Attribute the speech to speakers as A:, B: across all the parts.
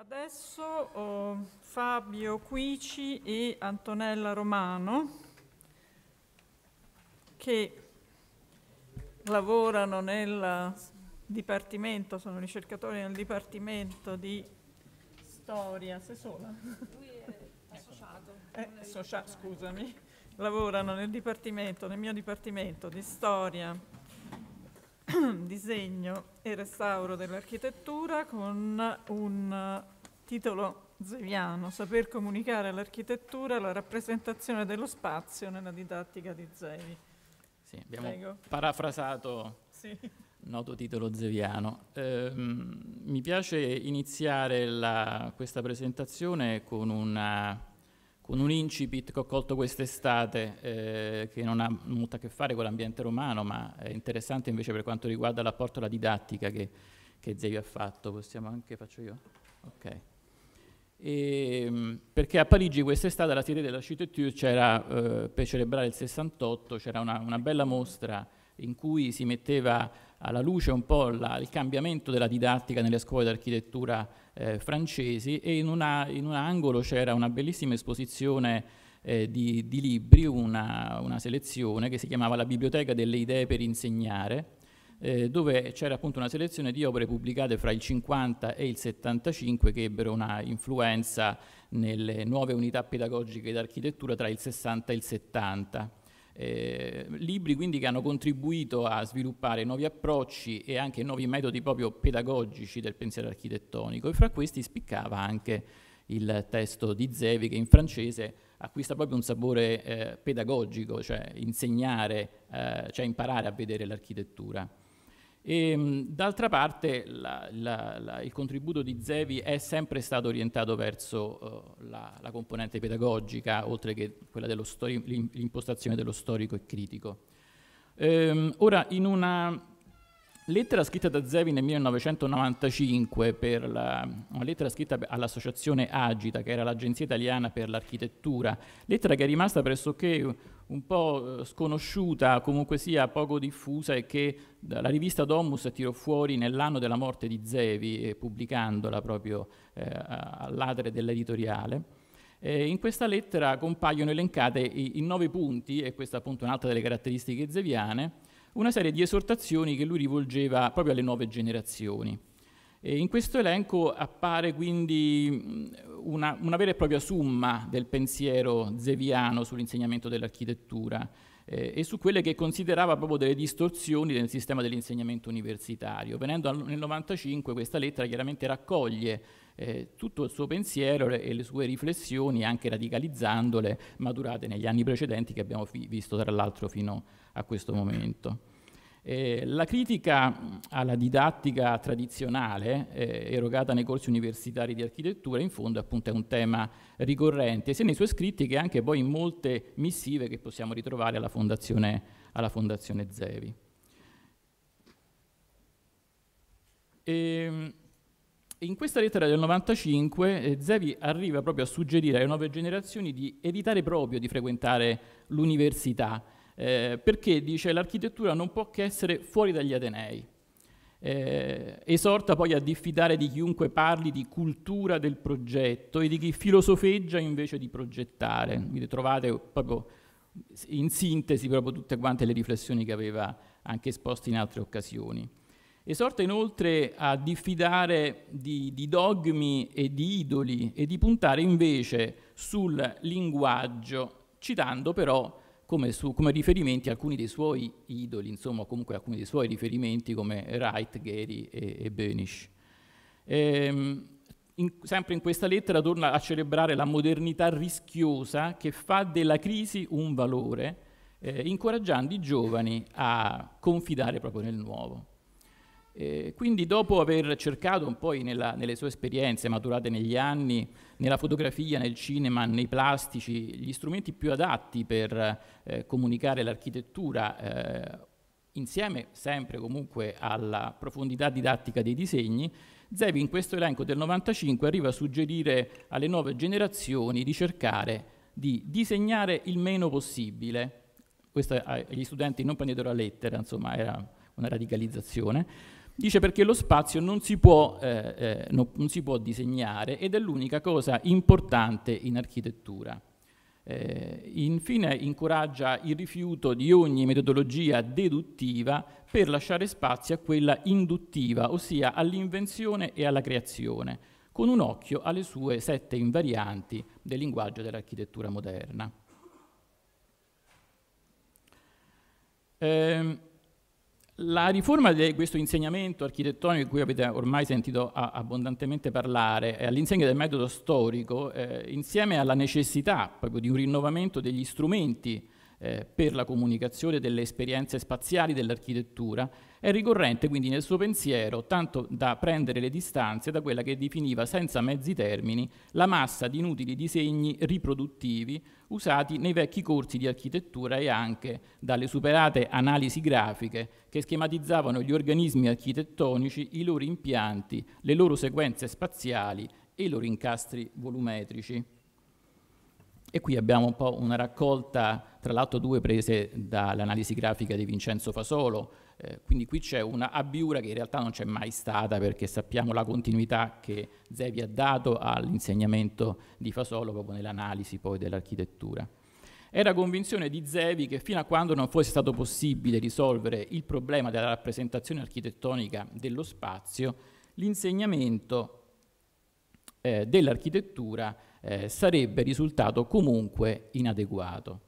A: Adesso oh, Fabio Quici e Antonella Romano che lavorano nel dipartimento, sono ricercatori nel dipartimento di storia, sei sola? Lui è associato. Eh, associa- scusami, lavorano nel dipartimento, nel mio dipartimento di storia disegno e restauro dell'architettura con un titolo Zeviano, saper comunicare all'architettura la rappresentazione dello spazio nella didattica di Zevi.
B: Sì, abbiamo Prego. parafrasato sì. noto titolo zeviano. Eh, mi piace iniziare la, questa presentazione con una con un incipit che ho colto quest'estate eh, che non ha molto a che fare con l'ambiente romano, ma è interessante invece per quanto riguarda l'apporto alla didattica che, che Zevio ha fatto. Possiamo anche, faccio io? Ok. E, ehm, perché a Parigi quest'estate alla Cité dell'Architecture c'era, eh, per celebrare il 68, c'era una, una, bella mostra in cui si metteva alla luce un po' la, il cambiamento della didattica nelle scuole d'architettura eh, francesi e in, una, in, un angolo c'era una bellissima esposizione eh, di, di, libri, una, una, selezione che si chiamava La Biblioteca delle Idee per Insegnare, eh, dove c'era appunto una selezione di opere pubblicate fra il 50 e il 75 che ebbero una influenza nelle nuove unità pedagogiche d'architettura tra il 60 e il 70. Eh, libri quindi che hanno contribuito a sviluppare nuovi approcci e anche nuovi metodi proprio pedagogici del pensiero architettonico e fra questi spiccava anche il testo di Zevi che in francese acquista proprio un sapore eh, pedagogico, cioè insegnare, eh, cioè imparare a vedere l'architettura. E, ehm, d'altra parte la, la, la, il contributo di Zevi è sempre stato orientato verso uh, la, componente pedagogica, oltre che l'impostazione dello storico e critico. Ehm, ora, in una lettera scritta da Zevi nel 1995, una lettera scritta all'associazione Agita, che era l'Agenzia Italiana per l'Architettura, lettera che è rimasta pressoché un po' eh, sconosciuta, comunque sia poco diffusa e che la rivista Domus tirò fuori nell'anno della morte di Zevi, eh, pubblicandola proprio eh, all'adre dell'editoriale. Eh, in questa lettera compaiono elencate in nove punti, e questa appunto è un'altra delle caratteristiche zeviane, una serie di esortazioni che lui rivolgeva proprio alle nuove generazioni. E in questo elenco appare quindi mm, una, una, vera e propria summa del pensiero zeviano sull'insegnamento dell'architettura eh, e su quelle che considerava proprio delle distorsioni del sistema dell'insegnamento universitario. Venendo al, nel 1995 questa lettera chiaramente raccoglie eh, tutto il suo pensiero e le sue riflessioni, anche radicalizzandole, maturate negli anni precedenti che abbiamo visto tra l'altro fino a questo momento. Eh, la critica alla didattica tradizionale eh, erogata nei corsi universitari di architettura in fondo appunto è un tema ricorrente sia nei suoi scritti che anche poi in molte missive che possiamo ritrovare alla Fondazione, alla fondazione Zevi. E, ehm, in questa lettera del 95 eh, Zevi arriva proprio a suggerire alle nuove generazioni di evitare proprio di frequentare l'università eh, perché dice l'architettura non può che essere fuori dagli Atenei. Eh, esorta poi a diffidare di chiunque parli di cultura del progetto e di chi filosofeggia invece di progettare. Quindi trovate proprio in sintesi proprio tutte quante le riflessioni che aveva anche esposte in altre occasioni. Esorta inoltre a diffidare di, di dogmi e di idoli e di puntare invece sul linguaggio, citando però come, su, come riferimenti alcuni dei suoi idoli, insomma comunque alcuni dei suoi riferimenti come Wright, Gehry e, e Bönisch. Ehm, in, sempre in questa lettera torna a celebrare la modernità rischiosa che fa della crisi un valore, eh, incoraggiando i giovani a confidare proprio nel nuovo. Eh, quindi dopo aver cercato poi nella, nelle sue esperienze maturate negli anni, nella fotografia, nel cinema, nei plastici, gli strumenti più adatti per eh, comunicare l'architettura, eh, insieme sempre comunque alla profondità didattica dei disegni, Zevi in questo elenco del 95 arriva a suggerire alle nuove generazioni di cercare di disegnare il meno possibile. Questo agli eh, studenti non prendetelo a lettera, insomma era una radicalizzazione Dice perché lo spazio non si può, eh, eh, no, non si può disegnare ed è l'unica cosa importante in architettura. Eh, infine incoraggia il rifiuto di ogni metodologia deduttiva per lasciare spazio a quella induttiva, ossia all'invenzione e alla creazione, con un occhio alle sue sette invarianti del linguaggio dell'architettura moderna. Eh, la riforma di questo insegnamento architettonico di cui avete ormai sentito abbondantemente parlare all'insegna del metodo storico, eh, insieme alla necessità proprio di un rinnovamento degli strumenti eh, per la comunicazione delle esperienze spaziali dell'architettura, è ricorrente quindi nel suo pensiero tanto da prendere le distanze da quella che definiva senza mezzi termini la massa di inutili disegni riproduttivi usati nei vecchi corsi di architettura e anche dalle superate analisi grafiche che schematizzavano gli organismi architettonici, i loro impianti, le loro sequenze spaziali e i loro incastri volumetrici. E qui abbiamo un po' una raccolta, tra l'altro due prese dall'analisi grafica di Vincenzo Fasolo, eh, quindi qui c'è una abbiura che in realtà non c'è mai stata perché sappiamo la continuità che Zevi ha dato all'insegnamento di Fasolo proprio nell'analisi poi dell'architettura. Era convinzione di Zevi che fino a quando non fosse stato possibile risolvere il problema della rappresentazione architettonica dello spazio, l'insegnamento eh, dell'architettura eh, sarebbe risultato comunque inadeguato.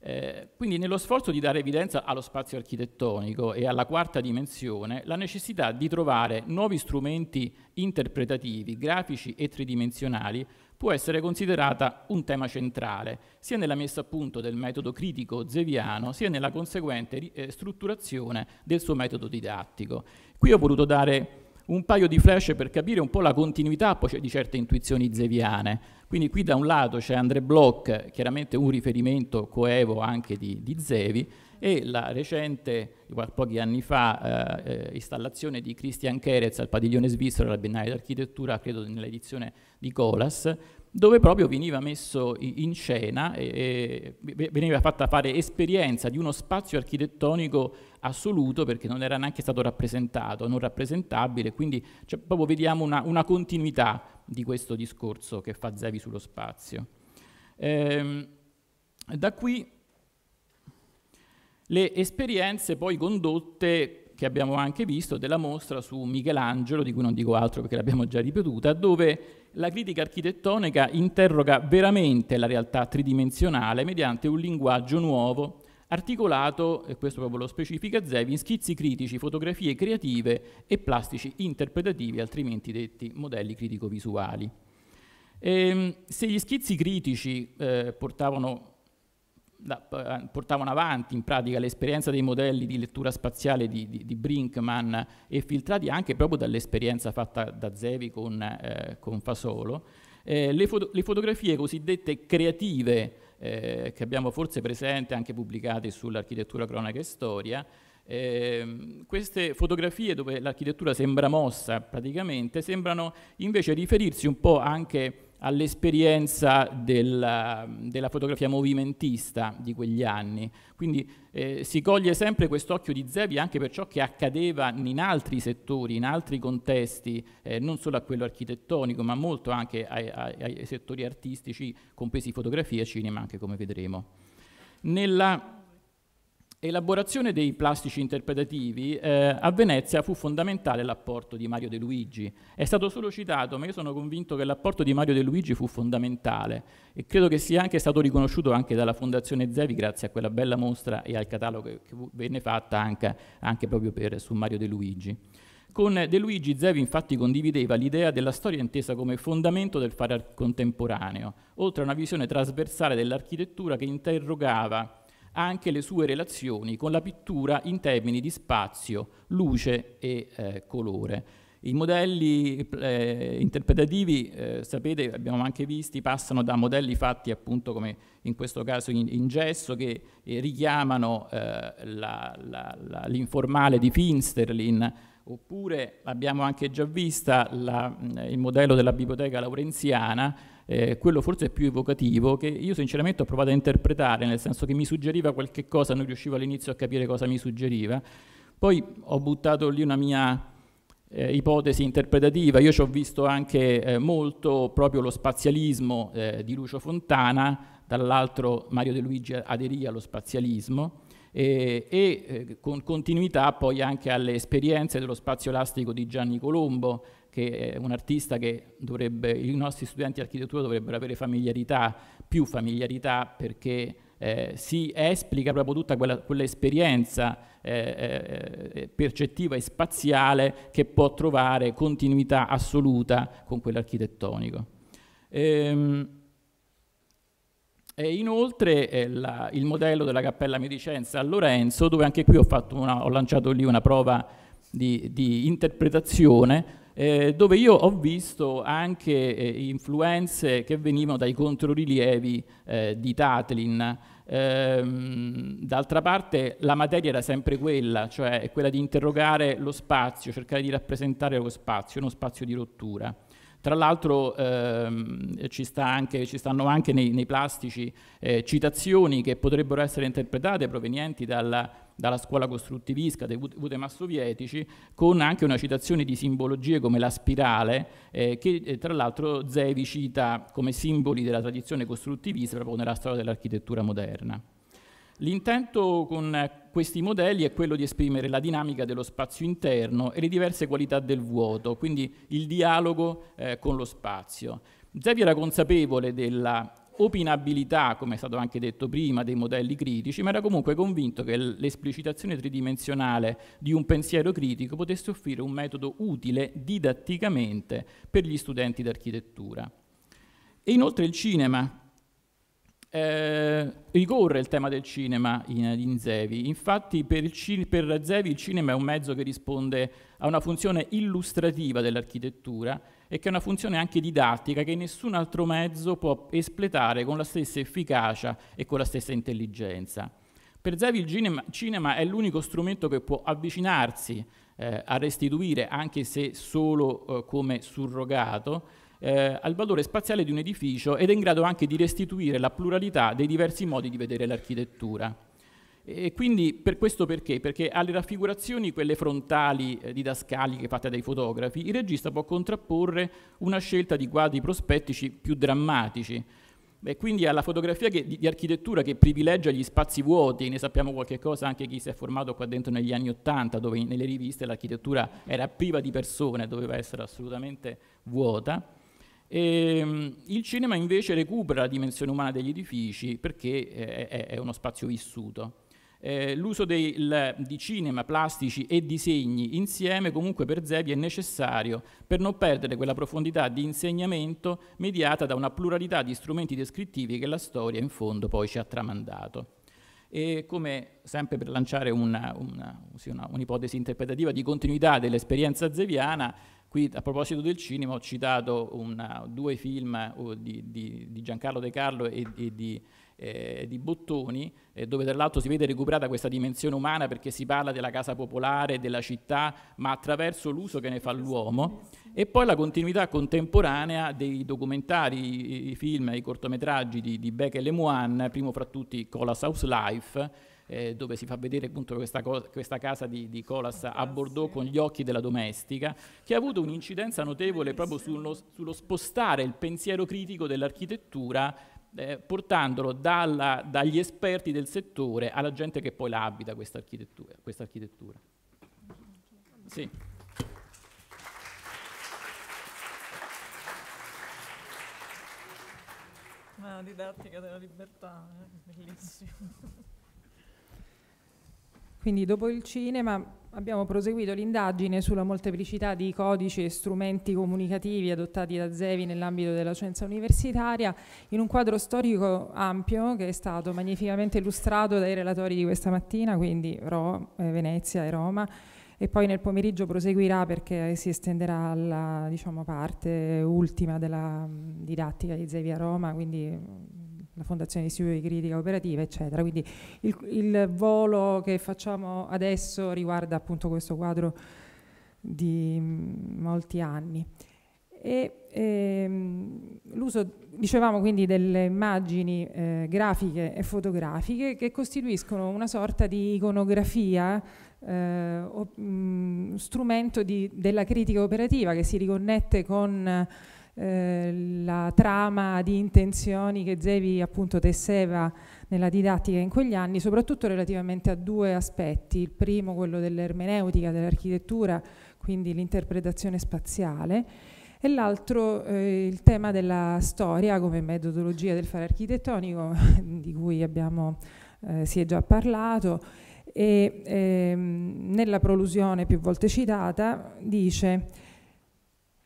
B: Eh, quindi nello sforzo di dare evidenza allo spazio architettonico e alla quarta dimensione, la necessità di trovare nuovi strumenti interpretativi, grafici e tridimensionali può essere considerata un tema centrale, sia nella messa a punto del metodo critico zeviano, sia nella conseguente eh, strutturazione del suo metodo didattico. Qui ho voluto dare un paio di flash per capire un po' la continuità poi, di certe intuizioni zeviane. Quindi qui da un lato c'è André Bloch, chiaramente un riferimento coevo anche di, di Zevi, e la recente, pochi anni fa, eh, eh installazione di Christian Kerez al padiglione svizzero alla Biennale d'Architettura, credo nell'edizione di Colas, dove proprio veniva messo in scena e, e veniva fatta fare esperienza di uno spazio architettonico assoluto perché non era neanche stato rappresentato, non rappresentabile, quindi cioè, proprio vediamo una, una, continuità di questo discorso che fa Zevi sullo spazio. Ehm, da qui le esperienze poi condotte che abbiamo anche visto, della mostra su Michelangelo, di cui non dico altro perché l'abbiamo già ripetuta, dove la critica architettonica interroga veramente la realtà tridimensionale mediante un linguaggio nuovo, articolato, e questo proprio lo specifica Zevi, in schizzi critici, fotografie creative e plastici interpretativi, altrimenti detti modelli critico-visuali. E, ehm, se gli schizzi critici eh, portavano da, eh, portavano avanti in pratica l'esperienza dei modelli di lettura spaziale di, di, di Brinkman e filtrati anche proprio dall'esperienza fatta da Zevi con, eh, con Fasolo, eh, le, foto, le, fotografie cosiddette creative, eh, che abbiamo forse presente anche pubblicate sull'architettura cronaca e storia, eh, queste fotografie dove l'architettura sembra mossa praticamente sembrano invece riferirsi un po' anche all'esperienza della, della, fotografia movimentista di quegli anni. Quindi eh, si coglie sempre quest'occhio di Zevi anche per ciò che accadeva in altri settori, in altri contesti, eh, non solo a quello architettonico, ma molto anche ai, ai, ai settori artistici, compresi fotografia e cinema, anche come vedremo. Nella Elaborazione dei plastici interpretativi, eh, a Venezia fu fondamentale l'apporto di Mario De Luigi. È stato solo citato, ma io sono convinto che l'apporto di Mario De Luigi fu fondamentale e credo che sia anche stato riconosciuto anche dalla Fondazione Zevi grazie a quella bella mostra e al catalogo che, venne fatta anche, anche proprio per, su Mario De Luigi. Con De Luigi Zevi infatti condivideva l'idea della storia intesa come fondamento del fare contemporaneo, oltre a una visione trasversale dell'architettura che interrogava anche le sue relazioni con la pittura in termini di spazio, luce e eh, colore. I modelli eh, interpretativi, eh, sapete, abbiamo anche visti, passano da modelli fatti appunto come in questo caso in, in gesso che eh, richiamano eh, l'informale di Finsterlin, oppure abbiamo anche già visto mm, il modello della biblioteca laurenziana eh, quello forse è più evocativo, che io sinceramente ho provato a interpretare, nel senso che mi suggeriva qualche cosa, non riuscivo all'inizio a capire cosa mi suggeriva, poi ho buttato lì una mia... Eh, ipotesi interpretativa, io ci ho visto anche eh, molto proprio lo spazialismo eh, di Lucio Fontana, dall'altro Mario De Luigi aderì allo spazialismo e eh, con continuità poi anche alle esperienze dello spazio elastico di Gianni Colombo, che è un artista che dovrebbe, i nostri studenti di architettura dovrebbero avere familiarità, più familiarità perché eh, si esplica proprio tutta quell'esperienza quell eh, eh, eh, percettiva e spaziale che può trovare continuità assoluta con quell'architettonico. Ehm, e inoltre eh, la, il modello della Cappella Medicenza a Lorenzo, dove anche qui ho, una, ho lanciato lì una prova di, di interpretazione, eh, dove io ho visto anche eh, influenze che venivano dai controrilievi eh, di Tatlin. Ehm, d'altra parte la materia era sempre quella, cioè quella di interrogare lo spazio, cercare di rappresentare lo spazio, uno spazio di rottura. Tra l'altro ehm, ci, sta anche, ci, stanno anche nei, nei plastici eh, citazioni che potrebbero essere interpretate provenienti dalla dalla scuola costruttivista dei Wutema sovietici, con anche una citazione di simbologie come la spirale, eh, che eh, tra l'altro Zevi cita come simboli della tradizione costruttivista proprio nella storia dell'architettura moderna. L'intento con eh, questi modelli è quello di esprimere la dinamica dello spazio interno e le diverse qualità del vuoto, quindi il dialogo eh, con lo spazio. Zevi era consapevole della opinabilità, come è stato anche detto prima, dei modelli critici, ma era comunque convinto che l'esplicitazione tridimensionale di un pensiero critico potesse offrire un metodo utile didatticamente per gli studenti d'architettura. E inoltre il cinema. Eh, ricorre il tema del cinema in, in Zevi, infatti per, per Zevi il cinema è un mezzo che risponde a una funzione illustrativa dell'architettura e che è una funzione anche didattica che nessun altro mezzo può espletare con la stessa efficacia e con la stessa intelligenza. Per Zevi il cinema è l'unico strumento che può avvicinarsi eh, a restituire, anche se solo eh, come surrogato, eh, al valore spaziale di un edificio ed è in grado anche di restituire la pluralità dei diversi modi di vedere l'architettura. E quindi per questo perché? Perché alle raffigurazioni, quelle frontali eh, didascaliche fatte dai fotografi, il regista può contrapporre una scelta di quadri prospettici più drammatici. E quindi alla fotografia che, di, di, architettura che privilegia gli spazi vuoti, ne sappiamo qualche cosa anche chi si è formato qua dentro negli anni Ottanta, dove nelle riviste l'architettura era priva di persone, doveva essere assolutamente vuota. E, ehm, il cinema invece recupera la dimensione umana degli edifici perché è, eh, è, è uno spazio vissuto. Eh, l'uso di cinema, plastici e disegni insieme comunque per Zebi è necessario per non perdere quella profondità di insegnamento mediata da una pluralità di strumenti descrittivi che la storia in fondo poi ci ha tramandato. E come sempre per lanciare un'ipotesi un interpretativa di continuità dell'esperienza zeviana, Qui a proposito del cinema ho citato una, due film uh, di, di, di, Giancarlo De Carlo e, e di eh, di Bottoni, eh, dove tra l'altro si vede recuperata questa dimensione umana perché si parla della casa popolare, della città, ma attraverso l'uso che ne fa l'uomo, e poi la continuità contemporanea dei documentari, i, i film, i cortometraggi di, di Beck e Lemoine, primo fra tutti Colas House Life, eh, dove si fa vedere appunto questa, questa casa di, di, Colas a Bordeaux con gli occhi della domestica, che ha avuto un'incidenza notevole proprio sullo, sullo spostare il pensiero critico dell'architettura eh, portandolo dalla, dagli esperti del settore alla gente che poi la abita questa architettura. Quest architettura. Sì.
A: Una didattica della libertà, eh? bellissimo.
C: Quindi dopo il cinema abbiamo proseguito l'indagine sulla molteplicità di codici e strumenti comunicativi adottati da Zevi nell'ambito della scienza universitaria in un quadro storico ampio che è stato magnificamente illustrato dai relatori di questa mattina, quindi Ro, eh, Venezia e Roma e poi nel pomeriggio proseguirà perché si estenderà alla diciamo, parte ultima della didattica di Zevi a Roma, quindi la Fondazione di Studio di Critica Operativa, eccetera. Quindi il, il volo che facciamo adesso riguarda appunto questo quadro di mm, molti anni. E, ehm, l'uso, dicevamo quindi, delle immagini eh, grafiche e fotografiche che costituiscono una sorta di iconografia, eh, o, mh, mm, strumento di, della critica operativa che si riconnette con eh, la trama di intenzioni che Zevi appunto tesseva nella didattica in quegli anni, soprattutto relativamente a due aspetti, il primo quello dell'ermeneutica, dell'architettura, quindi l'interpretazione spaziale, e l'altro eh, il tema della storia come metodologia del fare architettonico, di cui abbiamo, eh, si è già parlato, e ehm, nella prolusione più volte citata dice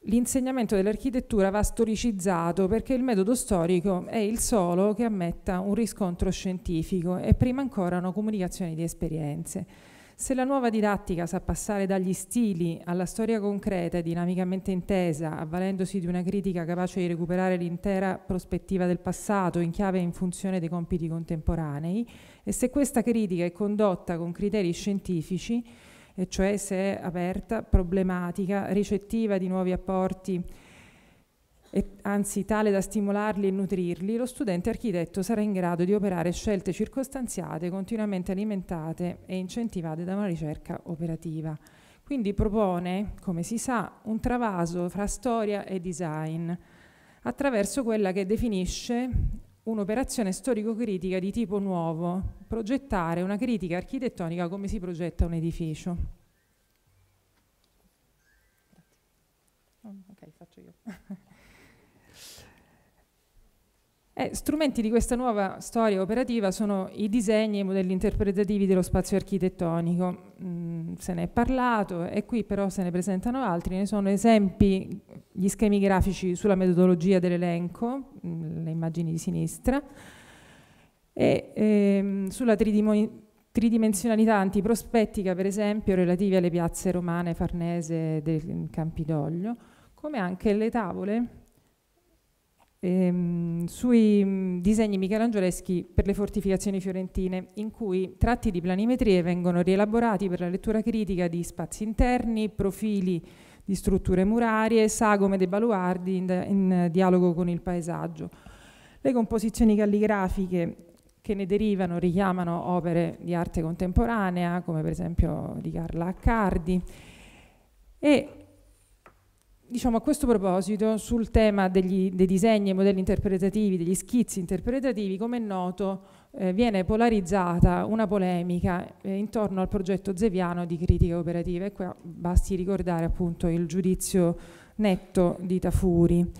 C: L'insegnamento dell'architettura va storicizzato perché il metodo storico è il solo che ammetta un riscontro scientifico e prima ancora una comunicazione di esperienze. Se la nuova didattica sa passare dagli stili alla storia concreta e dinamicamente intesa, avvalendosi di una critica capace di recuperare l'intera prospettiva del passato in chiave e in funzione dei compiti contemporanei, e se questa critica è condotta con criteri scientifici, e cioè se è aperta, problematica, ricettiva di nuovi apporti e anzi tale da stimolarli e nutrirli, lo studente architetto sarà in grado di operare scelte circostanziate, continuamente alimentate e incentivate da una ricerca operativa. Quindi propone, come si sa, un travaso fra storia e design attraverso quella che definisce un'operazione storico-critica di tipo nuovo, progettare una critica architettonica come si progetta un edificio. Oh, ok, faccio io. Eh, strumenti di questa nuova storia operativa sono i disegni e i modelli interpretativi dello spazio architettonico. Mm, se ne è parlato e qui però se ne presentano altri, ne sono esempi gli schemi grafici sulla metodologia dell'elenco, mm, le immagini di sinistra, e ehm, sulla tridimensionalità antiprospettica per esempio relativi alle piazze romane, farnese del Campidoglio, come anche le tavole ehm, sui mh, mm, disegni michelangioleschi per le fortificazioni fiorentine, in cui tratti di planimetrie vengono rielaborati per la lettura critica di spazi interni, profili di strutture murarie, sagome dei baluardi in, in dialogo con il paesaggio. Le composizioni calligrafiche che ne derivano richiamano opere di arte contemporanea, come per esempio di Carla Accardi, e diciamo, a questo proposito, sul tema degli, dei disegni e modelli interpretativi, degli schizzi interpretativi, come è noto, eh, viene polarizzata una polemica eh, intorno al progetto zeviano di critica operativa e qua basti ricordare appunto il giudizio netto di Tafuri.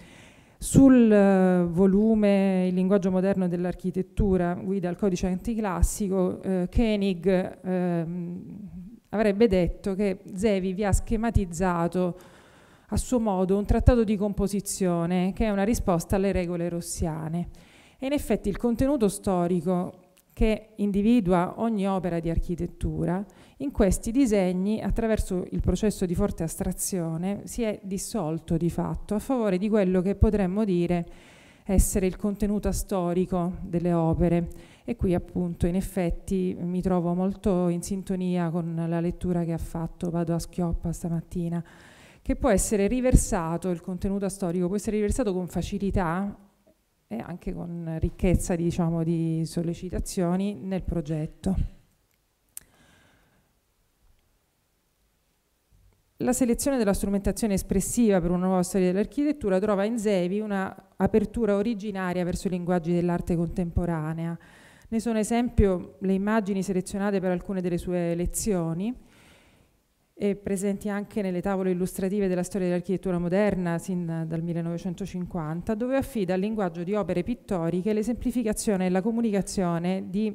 C: Sul eh, volume Il linguaggio moderno dell'architettura, guida al codice anticlassico, eh, Koenig ehm, avrebbe detto che Zevi vi ha schematizzato a suo modo un trattato di composizione che è una risposta alle regole rossiane. E in effetti il contenuto storico che individua ogni opera di architettura, in questi disegni, attraverso il processo di forte astrazione, si è dissolto di fatto a favore di quello che potremmo dire essere il contenuto storico delle opere. E qui appunto in effetti mi trovo molto in sintonia con la lettura che ha fatto Vado a Schioppa stamattina che può essere riversato, il contenuto storico può essere riversato con facilità e anche con ricchezza diciamo, di sollecitazioni nel progetto. La selezione della strumentazione espressiva per una nuova storia dell'architettura trova in Zevi un'apertura originaria verso i linguaggi dell'arte contemporanea. Ne sono esempio le immagini selezionate per alcune delle sue lezioni, e presenti anche nelle tavole illustrative della storia dell'architettura moderna sin dal 1950, dove affida al linguaggio di opere pittoriche l'esemplificazione e la comunicazione di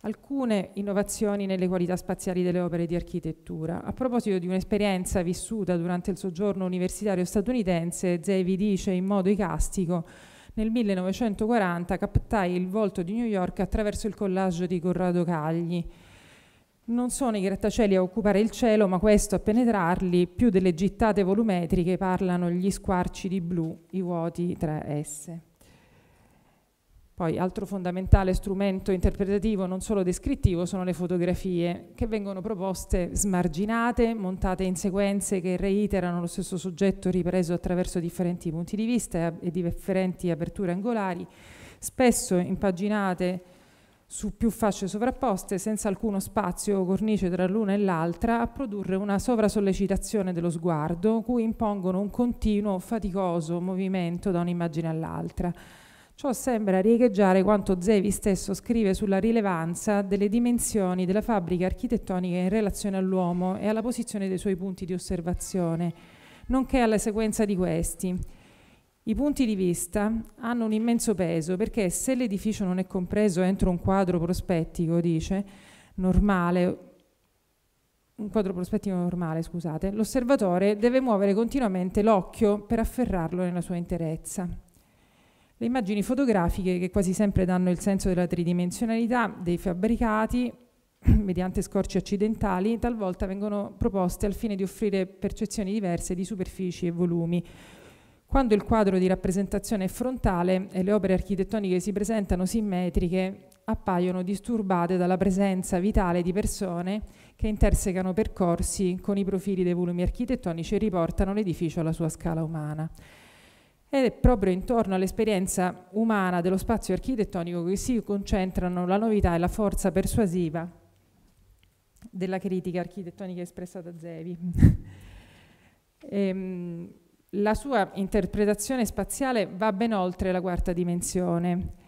C: alcune innovazioni nelle qualità spaziali delle opere di architettura. A proposito di un'esperienza vissuta durante il soggiorno universitario statunitense, Zevi dice in modo icastico nel 1940 captai il volto di New York attraverso il collage di Corrado Cagli non sono i grattacieli a occupare il cielo, ma questo a penetrarli, più delle gittate volumetriche parlano gli squarci di blu, i vuoti tra esse. Poi, altro fondamentale strumento interpretativo, non solo descrittivo, sono le fotografie, che vengono proposte smarginate, montate in sequenze che reiterano lo stesso soggetto ripreso attraverso differenti punti di vista e, differenti aperture angolari, spesso impaginate su più fasce sovrapposte, senza alcuno spazio o cornice tra l'una e l'altra, a produrre una sovrasollecitazione dello sguardo, cui impongono un continuo, faticoso movimento da un'immagine all'altra. Ciò sembra riecheggiare quanto Zevi stesso scrive sulla rilevanza delle dimensioni della fabbrica architettonica in relazione all'uomo e alla posizione dei suoi punti di osservazione, nonché alla sequenza di questi i punti di vista hanno un immenso peso perché se l'edificio non è compreso entro un quadro prospettico, dice, normale, un quadro prospettico normale, scusate, l'osservatore deve muovere continuamente l'occhio per afferrarlo nella sua interezza. Le immagini fotografiche, che quasi sempre danno il senso della tridimensionalità dei fabbricati, mediante scorci accidentali, talvolta vengono proposte al fine di offrire percezioni diverse di superfici e volumi, quando il quadro di rappresentazione è frontale e le opere architettoniche si presentano simmetriche, appaiono disturbate dalla presenza vitale di persone che intersecano percorsi con i profili dei volumi architettonici e riportano l'edificio alla sua scala umana. Ed è proprio intorno all'esperienza umana dello spazio architettonico che si concentrano la novità e la forza persuasiva della critica architettonica espressa da Zevi. ehm, la sua interpretazione spaziale va ben oltre la quarta dimensione.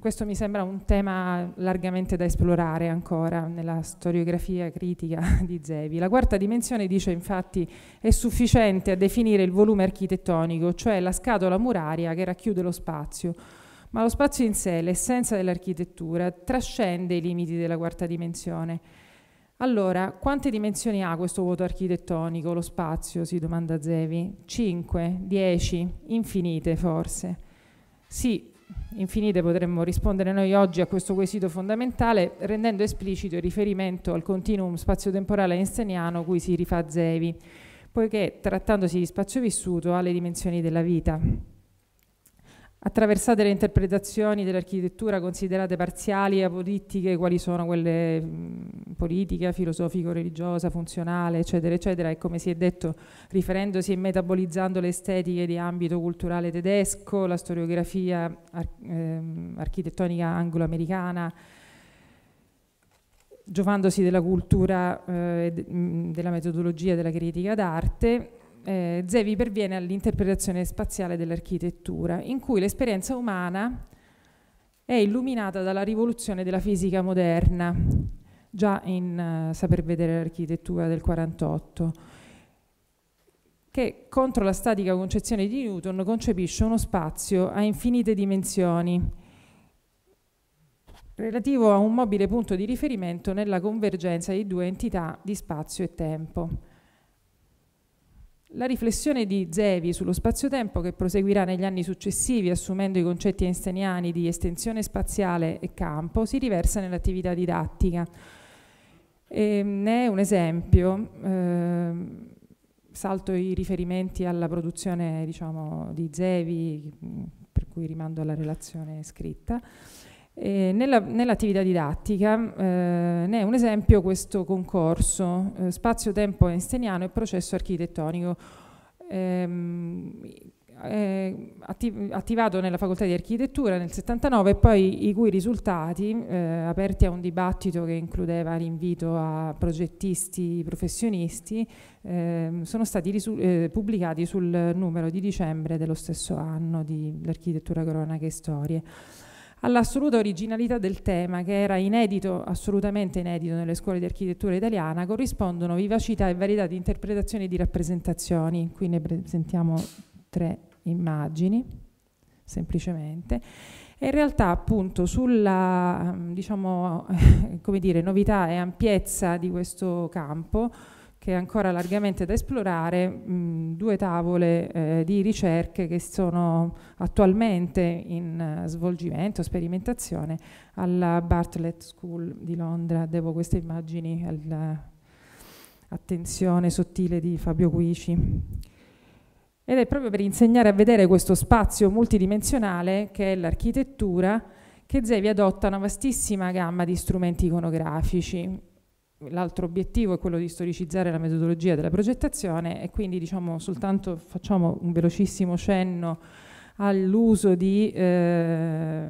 C: Questo mi sembra un tema largamente da esplorare ancora nella storiografia critica di Zevi. La quarta dimensione, dice infatti, è sufficiente a definire il volume architettonico, cioè la scatola muraria che racchiude lo spazio, ma lo spazio in sé, l'essenza dell'architettura, trascende i limiti della quarta dimensione. Allora, quante dimensioni ha questo vuoto architettonico, lo spazio, si domanda Zevi? Cinque, dieci, infinite forse? Sì, infinite potremmo rispondere noi oggi a questo quesito fondamentale rendendo esplicito il riferimento al continuum spazio-temporale einsteiniano cui si rifà Zevi, poiché trattandosi di spazio vissuto ha le dimensioni della vita attraversate le interpretazioni dell'architettura considerate parziali e apolitiche, quali sono quelle mh, politica, filosofico-religiosa, funzionale, eccetera, eccetera, e come si è detto, riferendosi e metabolizzando le estetiche di ambito culturale tedesco, la storiografia ar ehm, architettonica anglo-americana, giovandosi della cultura, eh, della metodologia della critica d'arte, eh, Zevi perviene all'interpretazione spaziale dell'architettura, in cui l'esperienza umana è illuminata dalla rivoluzione della fisica moderna, già in uh, Saper vedere l'architettura del 48, che contro la statica concezione di Newton concepisce uno spazio a infinite dimensioni, relativo a un mobile punto di riferimento nella convergenza di due entità di spazio e tempo. La riflessione di Zevi sullo spazio-tempo, che proseguirà negli anni successivi assumendo i concetti einsteiniani di estensione spaziale e campo, si riversa nell'attività didattica. E ehm, ne è un esempio, eh, salto i riferimenti alla produzione diciamo, di Zevi, per cui rimando alla relazione scritta, eh, nella, nell'attività didattica eh, ne è un esempio questo concorso eh, Spazio-Tempo Einsteiniano e Processo Architettonico ehm, eh, attiv- attivato nella facoltà di architettura nel 79 e poi i cui risultati eh, aperti a un dibattito che includeva l'invito a progettisti professionisti ehm, sono stati risu- eh, pubblicati sul numero di dicembre dello stesso anno di l'architettura cronache e storie all'assoluta originalità del tema, che era inedito, assolutamente inedito nelle scuole di architettura italiana, corrispondono vivacità e varietà di interpretazioni e di rappresentazioni. Qui ne presentiamo tre immagini, semplicemente. E in realtà appunto sulla diciamo, dire, novità e ampiezza di questo campo che è ancora largamente da esplorare, mh, mm, due tavole eh, di ricerche che sono attualmente in uh, svolgimento, sperimentazione alla Bartlett School di Londra. Devo queste immagini all'attenzione sottile di Fabio Guici. Ed è proprio per insegnare a vedere questo spazio multidimensionale che è l'architettura che Zevi adotta una vastissima gamma di strumenti iconografici, l'altro obiettivo è quello di storicizzare la metodologia della progettazione e quindi diciamo soltanto facciamo un velocissimo cenno all'uso di eh,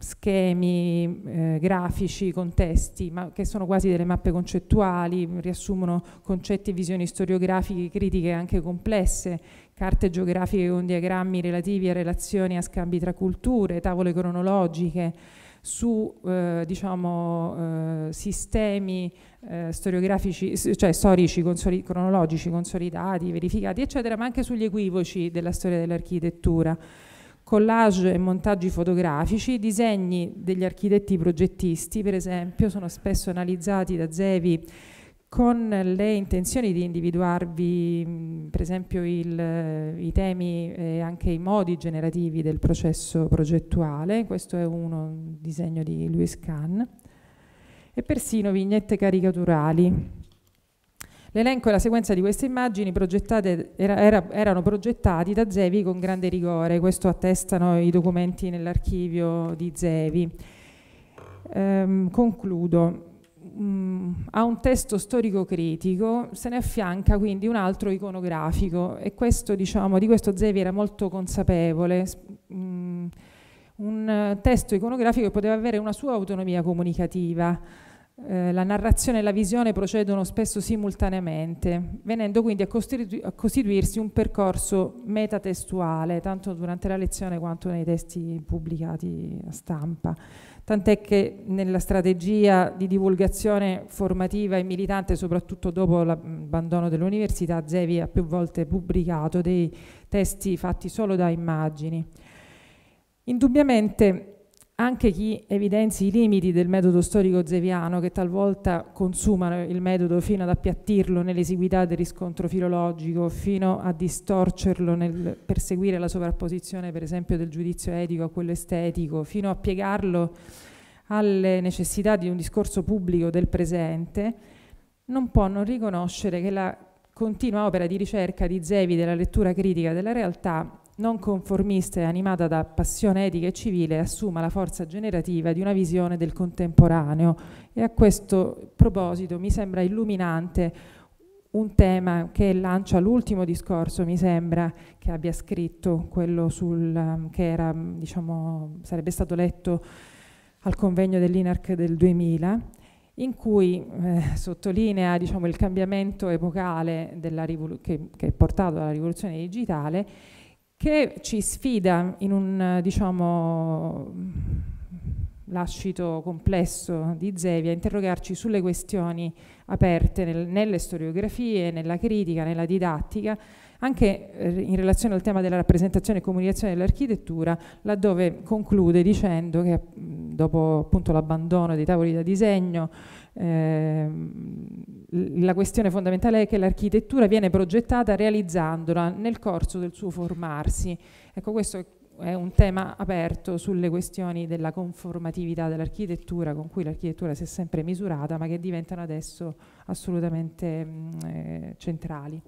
C: schemi eh, grafici, contesti, ma che sono quasi delle mappe concettuali, riassumono concetti e visioni storiografiche, critiche anche complesse, carte geografiche con diagrammi relativi a relazioni a scambi tra culture, tavole cronologiche, su eh, diciamo, eh, sistemi eh, storiografici, cioè storici, consoli, cronologici, consolidati, verificati, eccetera, ma anche sugli equivoci della storia dell'architettura. Collage e montaggi fotografici, disegni degli architetti progettisti, per esempio, sono spesso analizzati da Zevi con le intenzioni di individuarvi mm, per esempio il, eh, i temi e anche i modi generativi del processo progettuale, questo è uno un disegno di Louis Kahn, e persino vignette caricaturali. L'elenco e la sequenza di queste immagini progettate, era, era, erano progettati da Zevi con grande rigore, questo attestano i documenti nell'archivio di Zevi. Ehm, concludo. Mm, a un testo storico critico se ne affianca quindi un altro iconografico e questo, diciamo, di questo Zevi era molto consapevole, mh, mm, un testo iconografico che poteva avere una sua autonomia comunicativa. Eh, la narrazione e la visione procedono spesso simultaneamente, venendo quindi a, costitu- a costituirsi un percorso metatestuale, tanto durante la lezione quanto nei testi pubblicati a stampa tant'è che nella strategia di divulgazione formativa e militante, soprattutto dopo l'abbandono dell'università, Zevi ha più volte pubblicato dei testi fatti solo da immagini. Indubbiamente anche chi evidenzi i limiti del metodo storico zeviano che talvolta consumano il metodo fino ad appiattirlo nell'esiguità del riscontro filologico, fino a distorcerlo nel perseguire la sovrapposizione per esempio del giudizio etico a quello estetico, fino a piegarlo alle necessità di un discorso pubblico del presente, non può non riconoscere che la continua opera di ricerca di Zevi della lettura critica della realtà non conformista e animata da passione etica e civile, assuma la forza generativa di una visione del contemporaneo. E a questo proposito mi sembra illuminante un tema che lancia l'ultimo discorso, mi sembra, che abbia scritto, quello sul, um, che era, um, diciamo, sarebbe stato letto al convegno dell'INARC del 2000, in cui eh, sottolinea diciamo, il cambiamento epocale che, che è portato alla rivoluzione digitale che ci sfida in un diciamo, lascito complesso di Zevia a interrogarci sulle questioni aperte nel, nelle storiografie, nella critica, nella didattica, anche eh, in relazione al tema della rappresentazione e comunicazione dell'architettura, laddove conclude dicendo che mh, dopo l'abbandono dei tavoli da disegno, Ehm, la questione fondamentale è che l'architettura viene progettata realizzandola nel corso del suo formarsi. Ecco, questo è un tema aperto sulle questioni della conformatività dell'architettura, con cui l'architettura si è sempre misurata, ma che diventano adesso assolutamente mh, eh, centrali.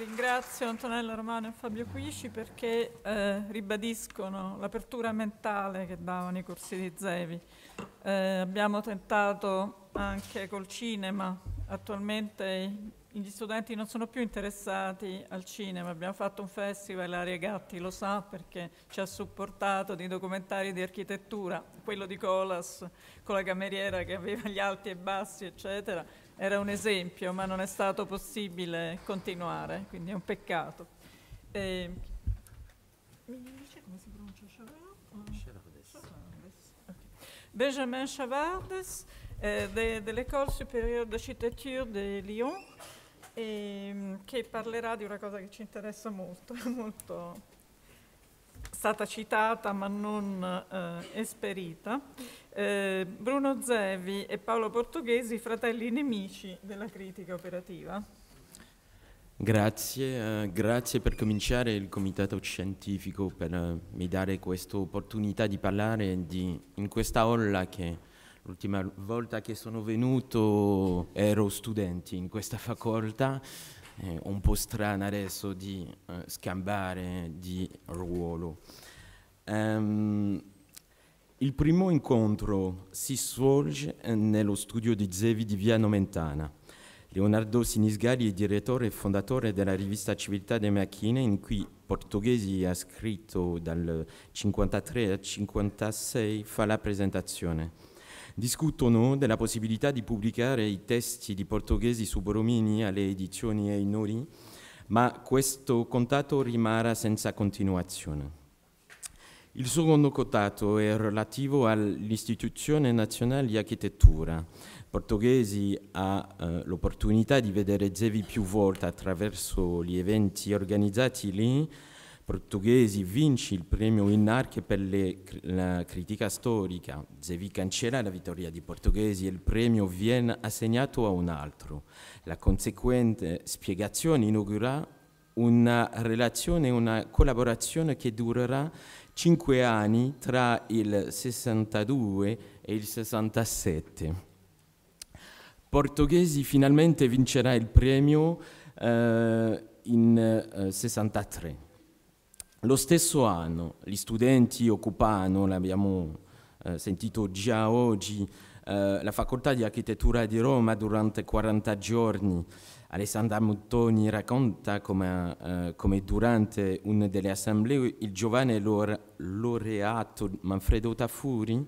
A: Ringrazio Antonella Romano e Fabio Quisci perché eh, ribadiscono l'apertura mentale che davano i corsi di Zevi. Eh, abbiamo tentato anche col cinema, attualmente gli studenti non sono più interessati al cinema, abbiamo fatto un festival, Aria Gatti lo sa perché ci ha supportato di documentari di architettura, quello di Colas con la cameriera che aveva gli alti e bassi eccetera, era un esempio, ma non è stato possibile continuare, quindi è un peccato. Eh, Benjamin Chavardes dell'École supérieure d'architecture de Lyon, eh, che parlerà di una cosa che ci interessa molto, molto stata citata ma non eh, esperita eh, Bruno Zevi e Paolo Portoghesi, fratelli nemici della critica operativa.
D: Grazie, eh, grazie per cominciare il Comitato Scientifico per eh, dare questa opportunità di parlare di, in questa aula che l'ultima volta che sono venuto ero studente in questa facoltà, eh, un po' strana adesso di eh, scambare di ruolo. Um, il primo incontro si svolge nello studio di Zevi di Via Nomentana. Leonardo Sinisgali è direttore e fondatore della rivista Civiltà delle Macchine, in cui Portoghesi ha scritto dal 1953 al 1956, fa la presentazione. Discutono della possibilità di pubblicare i testi di Portoghesi su Boromini alle edizioni Einori, ma questo contatto rimarrà senza continuazione. Il secondo cotato è relativo all'Istituzione Nazionale di Architettura. Portoghesi ha eh, l'opportunità di vedere Zevi più volte attraverso gli eventi organizzati lì. Portoghesi vince il premio Innarche per le, la critica storica. Zevi cancella la vittoria di Portoghesi e il premio viene assegnato a un altro. La conseguente spiegazione inaugura una relazione, una collaborazione che durerà cinque anni tra il 62 e il 67. Portoghesi finalmente vincerà il premio eh, in eh, 63. Lo stesso anno gli studenti occupano, l'abbiamo eh, sentito già oggi, eh, la facoltà di architettura di Roma durante 40 giorni Alessandra Muttoni racconta come, eh, come, durante una delle assemblee il giovane laureato Manfredo Tafuri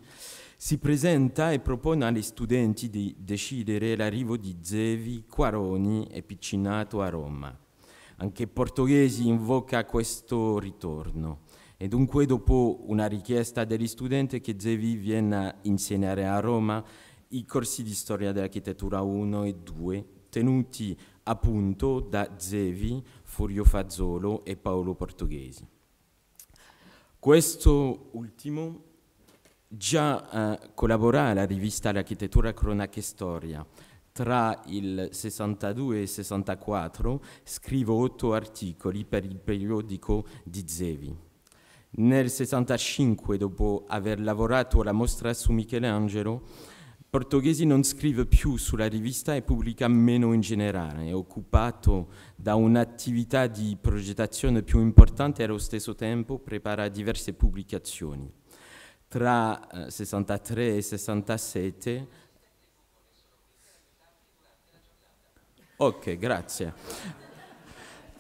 D: si presenta e propone agli studenti di decidere l'arrivo di Zevi, Quaroni e Piccinato a Roma. Anche Portoghesi invoca questo ritorno. E dunque dopo una richiesta degli studenti che Zevi viene a insegnare a Roma i corsi di storia dell'architettura 1 e 2 tenuti appunto da Zevi, Furio Fazzolo e Paolo Portoghesi. Questo ultimo già eh, collaborò alla rivista L'Architettura e Storia. Tra il 62 e il 64 scrivo otto articoli per il periodico di Zevi. Nel 65, dopo aver lavorato alla mostra su Michelangelo, Portoghesi non scrive più sulla rivista e pubblica meno in generale, è occupato da un'attività di progettazione più importante e allo stesso tempo prepara diverse pubblicazioni. Tra 63 eh, e 67 Ok, grazie.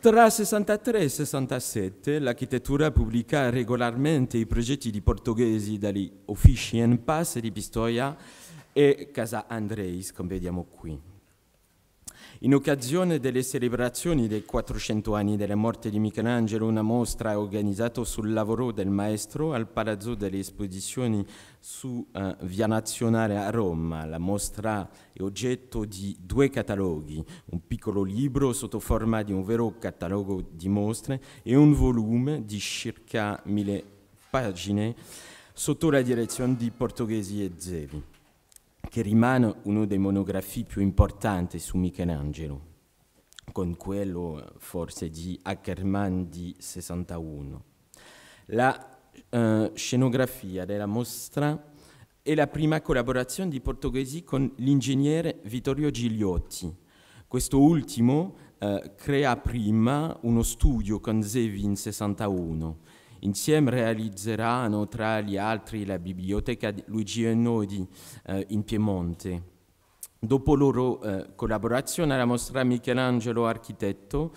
D: Tra 63 e 67 l'architettura pubblica regolarmente i progetti di portoghesi dagli Officien Pass e di Pistoia e Casa Andreis, come vediamo qui. In occasione delle celebrazioni dei 400 anni della morte di Michelangelo, una mostra è organizzata sul lavoro del maestro al Palazzo delle Esposizioni su uh, Via Nazionale a Roma. La mostra è oggetto di due cataloghi, un piccolo libro sotto forma di un vero catalogo di mostre e un volume di circa mille pagine sotto la direzione di Portoghesi e Zevi che rimane uno dei monografi più importanti su Michelangelo, con quello forse di Ackermann di 61. La eh, scenografia della mostra è la prima collaborazione di Portoghesi con l'ingegnere Vittorio Gigliotti. Questo ultimo eh, crea prima uno studio con Zevi in 61 Insieme realizzeranno tra gli altri la biblioteca Luigi Enodi eh, in Piemonte. Dopo loro eh, collaborazione alla mostra Michelangelo Architetto,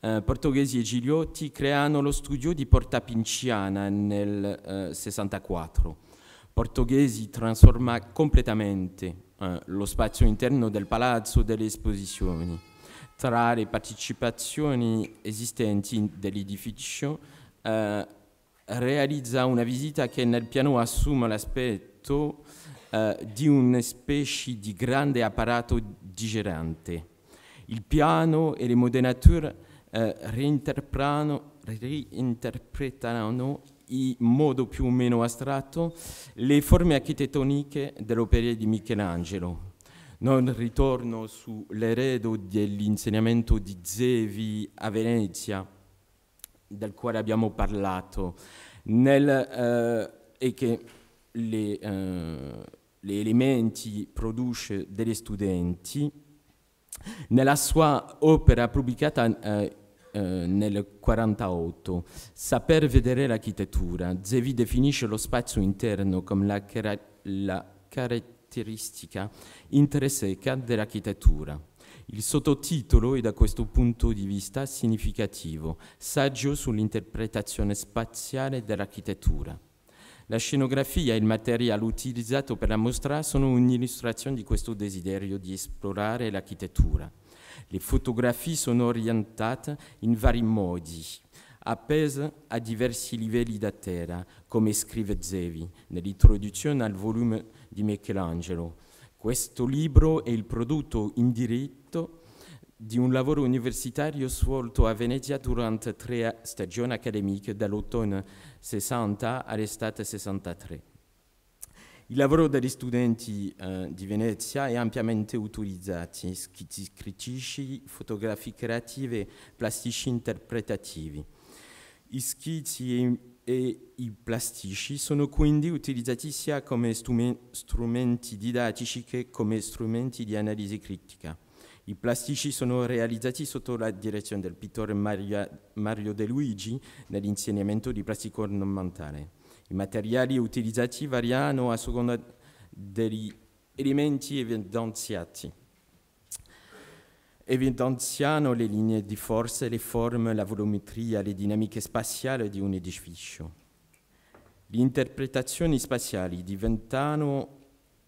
D: eh, Portoghesi e Gigliotti creano lo studio di Porta Pinciana nel 64. Eh, Portoghesi trasforma completamente eh, lo spazio interno del Palazzo delle Esposizioni tra le partecipazioni esistenti dell'edificio eh, realizza una visita che nel piano assume l'aspetto eh, di una specie di grande apparato digerente. Il piano e le modernature eh, reinterpretano in modo più o meno astratto le forme architettoniche dell'opera di Michelangelo. Non ritorno sull'eredo dell'insegnamento di Zevi a Venezia, del quale abbiamo parlato nel, eh, e che le, eh, gli elementi produce degli studenti nella sua opera pubblicata eh, eh nel 1948, Saper vedere l'architettura, Zevi definisce lo spazio interno come la, la caratteristica intrinseca dell'architettura. Il sottotitolo è da questo punto di vista significativo, saggio sull'interpretazione spaziale dell'architettura. La scenografia e il materiale utilizzato per la mostra sono un'illustrazione di questo desiderio di esplorare l'architettura. Le fotografie sono orientate in vari modi, appese a diversi livelli da terra, come scrive Zevi nell'introduzione al volume di Michelangelo. Questo libro è il prodotto indiretto scritto di un lavoro universitario svolto a Venezia durante tre stagioni accademiche dall'autunno 60 all'estate 63. Il lavoro degli studenti eh, di Venezia è ampiamente utilizzato, schizzi critici, fotografie creative, plastici interpretativi. I schizzi e, e i plastici sono quindi utilizzati sia come strumenti didattici che come strumenti di analisi critica. I plastici sono realizzati sotto la direzione del pittore Maria, Mario De Luigi nell'insegnamento di plastico ornamentale. I materiali utilizzati variano a seconda degli elementi evidenziati. Evidenziano le linee di forza, le forme, la volumetria, le dinamiche spaziali di un edificio. Le interpretazioni spaziali diventano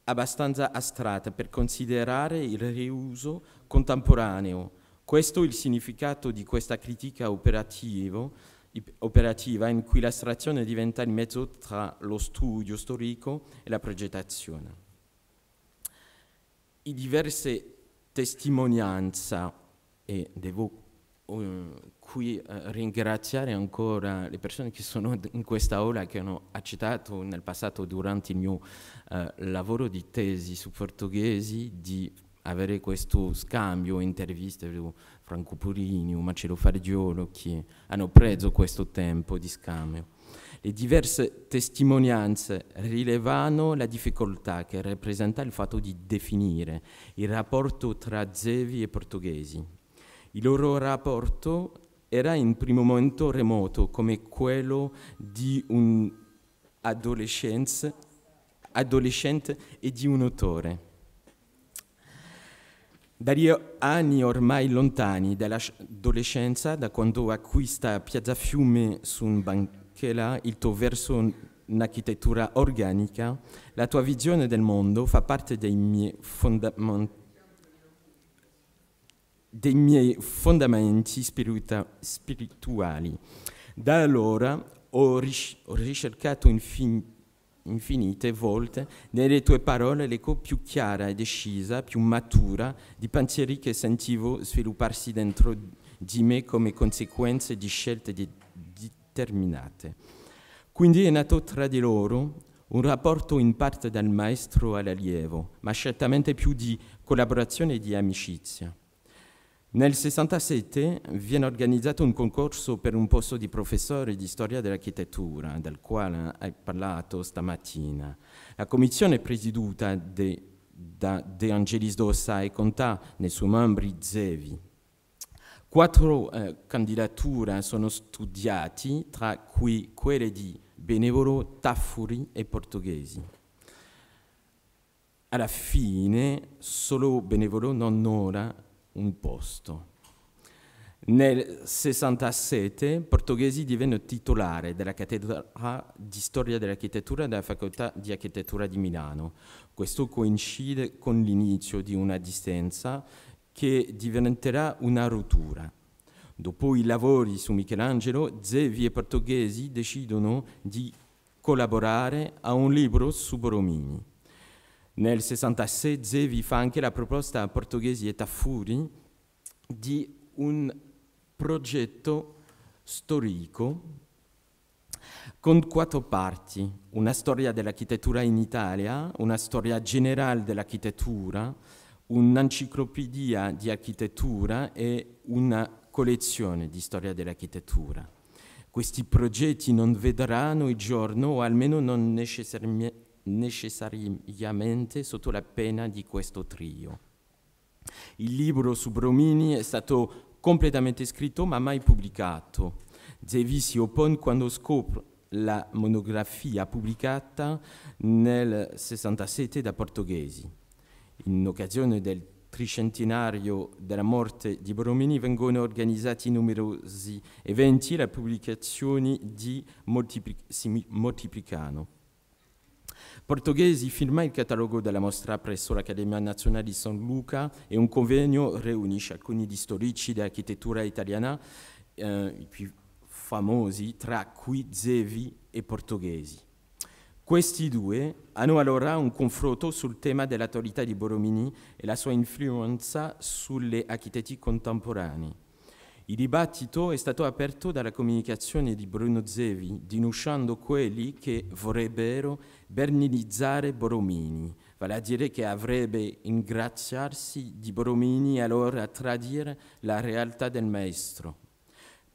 D: abbastanza astratte per considerare il riuso contemporaneo. Questo è il significato di questa critica operativa in cui la strazione diventa il mezzo tra lo studio storico e la progettazione. I diverse testimonianze, e devo uh, qui uh, ringraziare ancora le persone che sono in questa aula che hanno accettato nel passato durante il mio uh, lavoro di tesi su portoghesi di avere questo scambio, interviste con eh, Franco Purini, Marcello Fargiolo che hanno preso questo tempo di scambio. Le diverse testimonianze rilevano la difficoltà che rappresenta il fatto di definire il rapporto tra zevi e portoghesi. Il loro rapporto era in primo momento remoto, come quello di un adolescente e di un autore da anni ormai lontani dall'adolescenza, da quando acquista a Piazza Fiume su un banchela il tuo verso un'architettura organica, la tua visione del mondo fa parte dei miei, dei miei fondamenti spirituali. spirituali. Da allora ho, ricercato infin infinite volte nelle tue parole l'eco più chiara e decisa, più matura di pensieri che sentivo svilupparsi dentro di me come conseguenze di scelte di determinate. Quindi è nato tra di loro un rapporto in parte dal maestro all'allievo, ma certamente più di collaborazione e di amicizia. Nel 67 viene organizzato un concorso per un posto di professore di storia dell'architettura, del quale hai parlato stamattina. La commissione presieduta da De Angelis Dossa e conta nei suoi membri Zevi. Quattro eh, candidature sono studiate, tra cui quelle di Benevolo, Taffuri e Portoghesi. Alla fine solo Benevolo non ora un posto. Nel 1967 Portoghesi divenne titolare della cattedra di storia dell'architettura della facoltà di architettura di Milano. Questo coincide con l'inizio di una distanza che diventerà una rottura. Dopo i lavori su Michelangelo, Zevi e Portoghesi decidono di collaborare a un libro su Boromini. Nel 66 Zevi fa anche la proposta a Portoghesi e Tafuri di un progetto storico con quattro parti, una storia dell'architettura in Italia, una storia generale dell'architettura, un'enciclopedia di architettura e una collezione di storia dell'architettura. Questi progetti non vedranno il giorno, o almeno non necessariamente necessariamente sotto la pena di questo trio. Il libro su Bromini è stato completamente scritto ma mai pubblicato. Zevi si oppone quando scopre la monografia pubblicata nel 67 da Portoghesi. In occasione del tricentenario della morte di Bromini vengono organizzati numerosi eventi e pubblicazioni di Moltiplicano. Portoghesi firma il catalogo della mostra presso l'Accademia Nazionale di San Luca e un convegno riunisce alcuni di storici dell'architettura italiana, eh, i più famosi tra cui Zevi e Portoghesi. Questi due hanno allora un confronto sul tema dell'attualità di Borromini e la sua influenza sulle architetti contemporanei. Il dibattito è stato aperto dalla comunicazione di Bruno Zevi, denunciando quelli che vorrebbero berninizzare Boromini, vale a dire che avrebbe ingraziarsi di Boromini e allora tradire la realtà del maestro.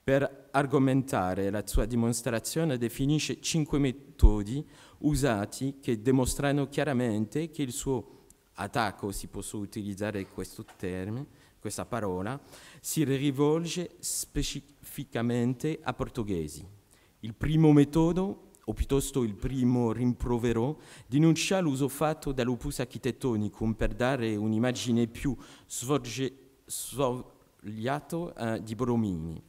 D: Per argomentare la sua dimostrazione definisce cinque metodi usati che dimostrano chiaramente che il suo attacco, si possa utilizzare questo termine, questa parola si rivolge specificamente a portoghesi. Il primo metodo o piuttosto il primo rimprovero, denuncia l'uso fatto dall'opus architettonico per dare un'immagine più svogliata eh, di Borromini.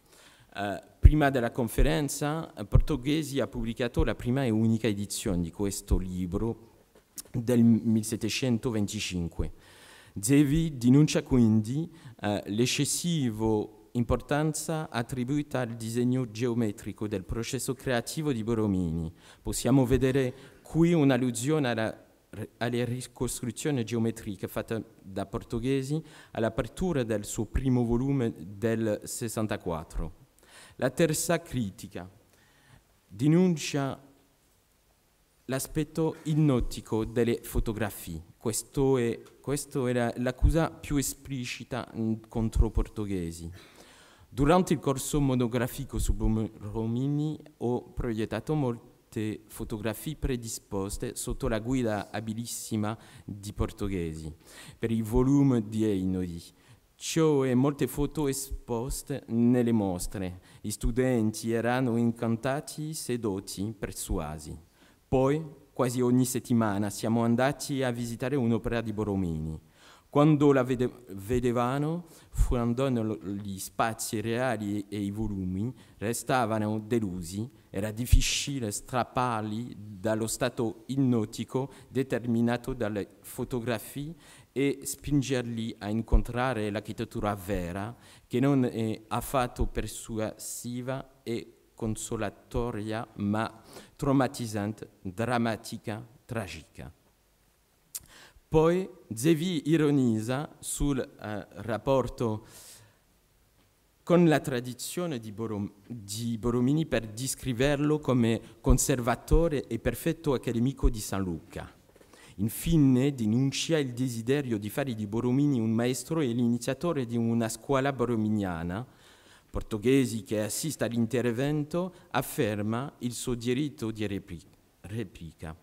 D: Eh, prima della conferenza, eh, Portoghesi ha pubblicato la prima e unica edizione di questo libro del 1725. Zevi denuncia quindi eh, l'eccessiva importanza attribuita al disegno geometrico del processo creativo di Boromini. Possiamo vedere qui un'allusione alla alle ricostruzioni geometriche fatte da portoghesi all'apertura del suo primo volume del 64. La terza critica denuncia l'aspetto ipnotico delle fotografie questa era l'accusa più esplicita mm, contro i portoghesi. Durante il corso monografico su Romini ho proiettato molte fotografie predisposte sotto la guida abilissima di portoghesi per il volume di Einodi. Cioè molte foto esposte nelle mostre. Gli studenti erano incantati, sedotti, persuasi. Poi quasi ogni settimana siamo andati a visitare un'opera di Borromini. Quando la vede- vedevano, fondando gli spazi reali e i volumi, restavano delusi, era difficile strapparli dallo stato ipnotico determinato dalle fotografie e spingerli a incontrare l'architettura vera, che non è affatto persuasiva e consolatoria ma traumatizzante, drammatica, tragica. Poi Zevi ironizza sul eh, rapporto con la tradizione di, Borom di, Boromini per descriverlo come conservatore e perfetto accademico di San Luca. Infine denuncia il desiderio di fare di Boromini un maestro e l'iniziatore di una scuola borominiana, portoghesi che assiste all'intervento afferma il suo diritto di replica.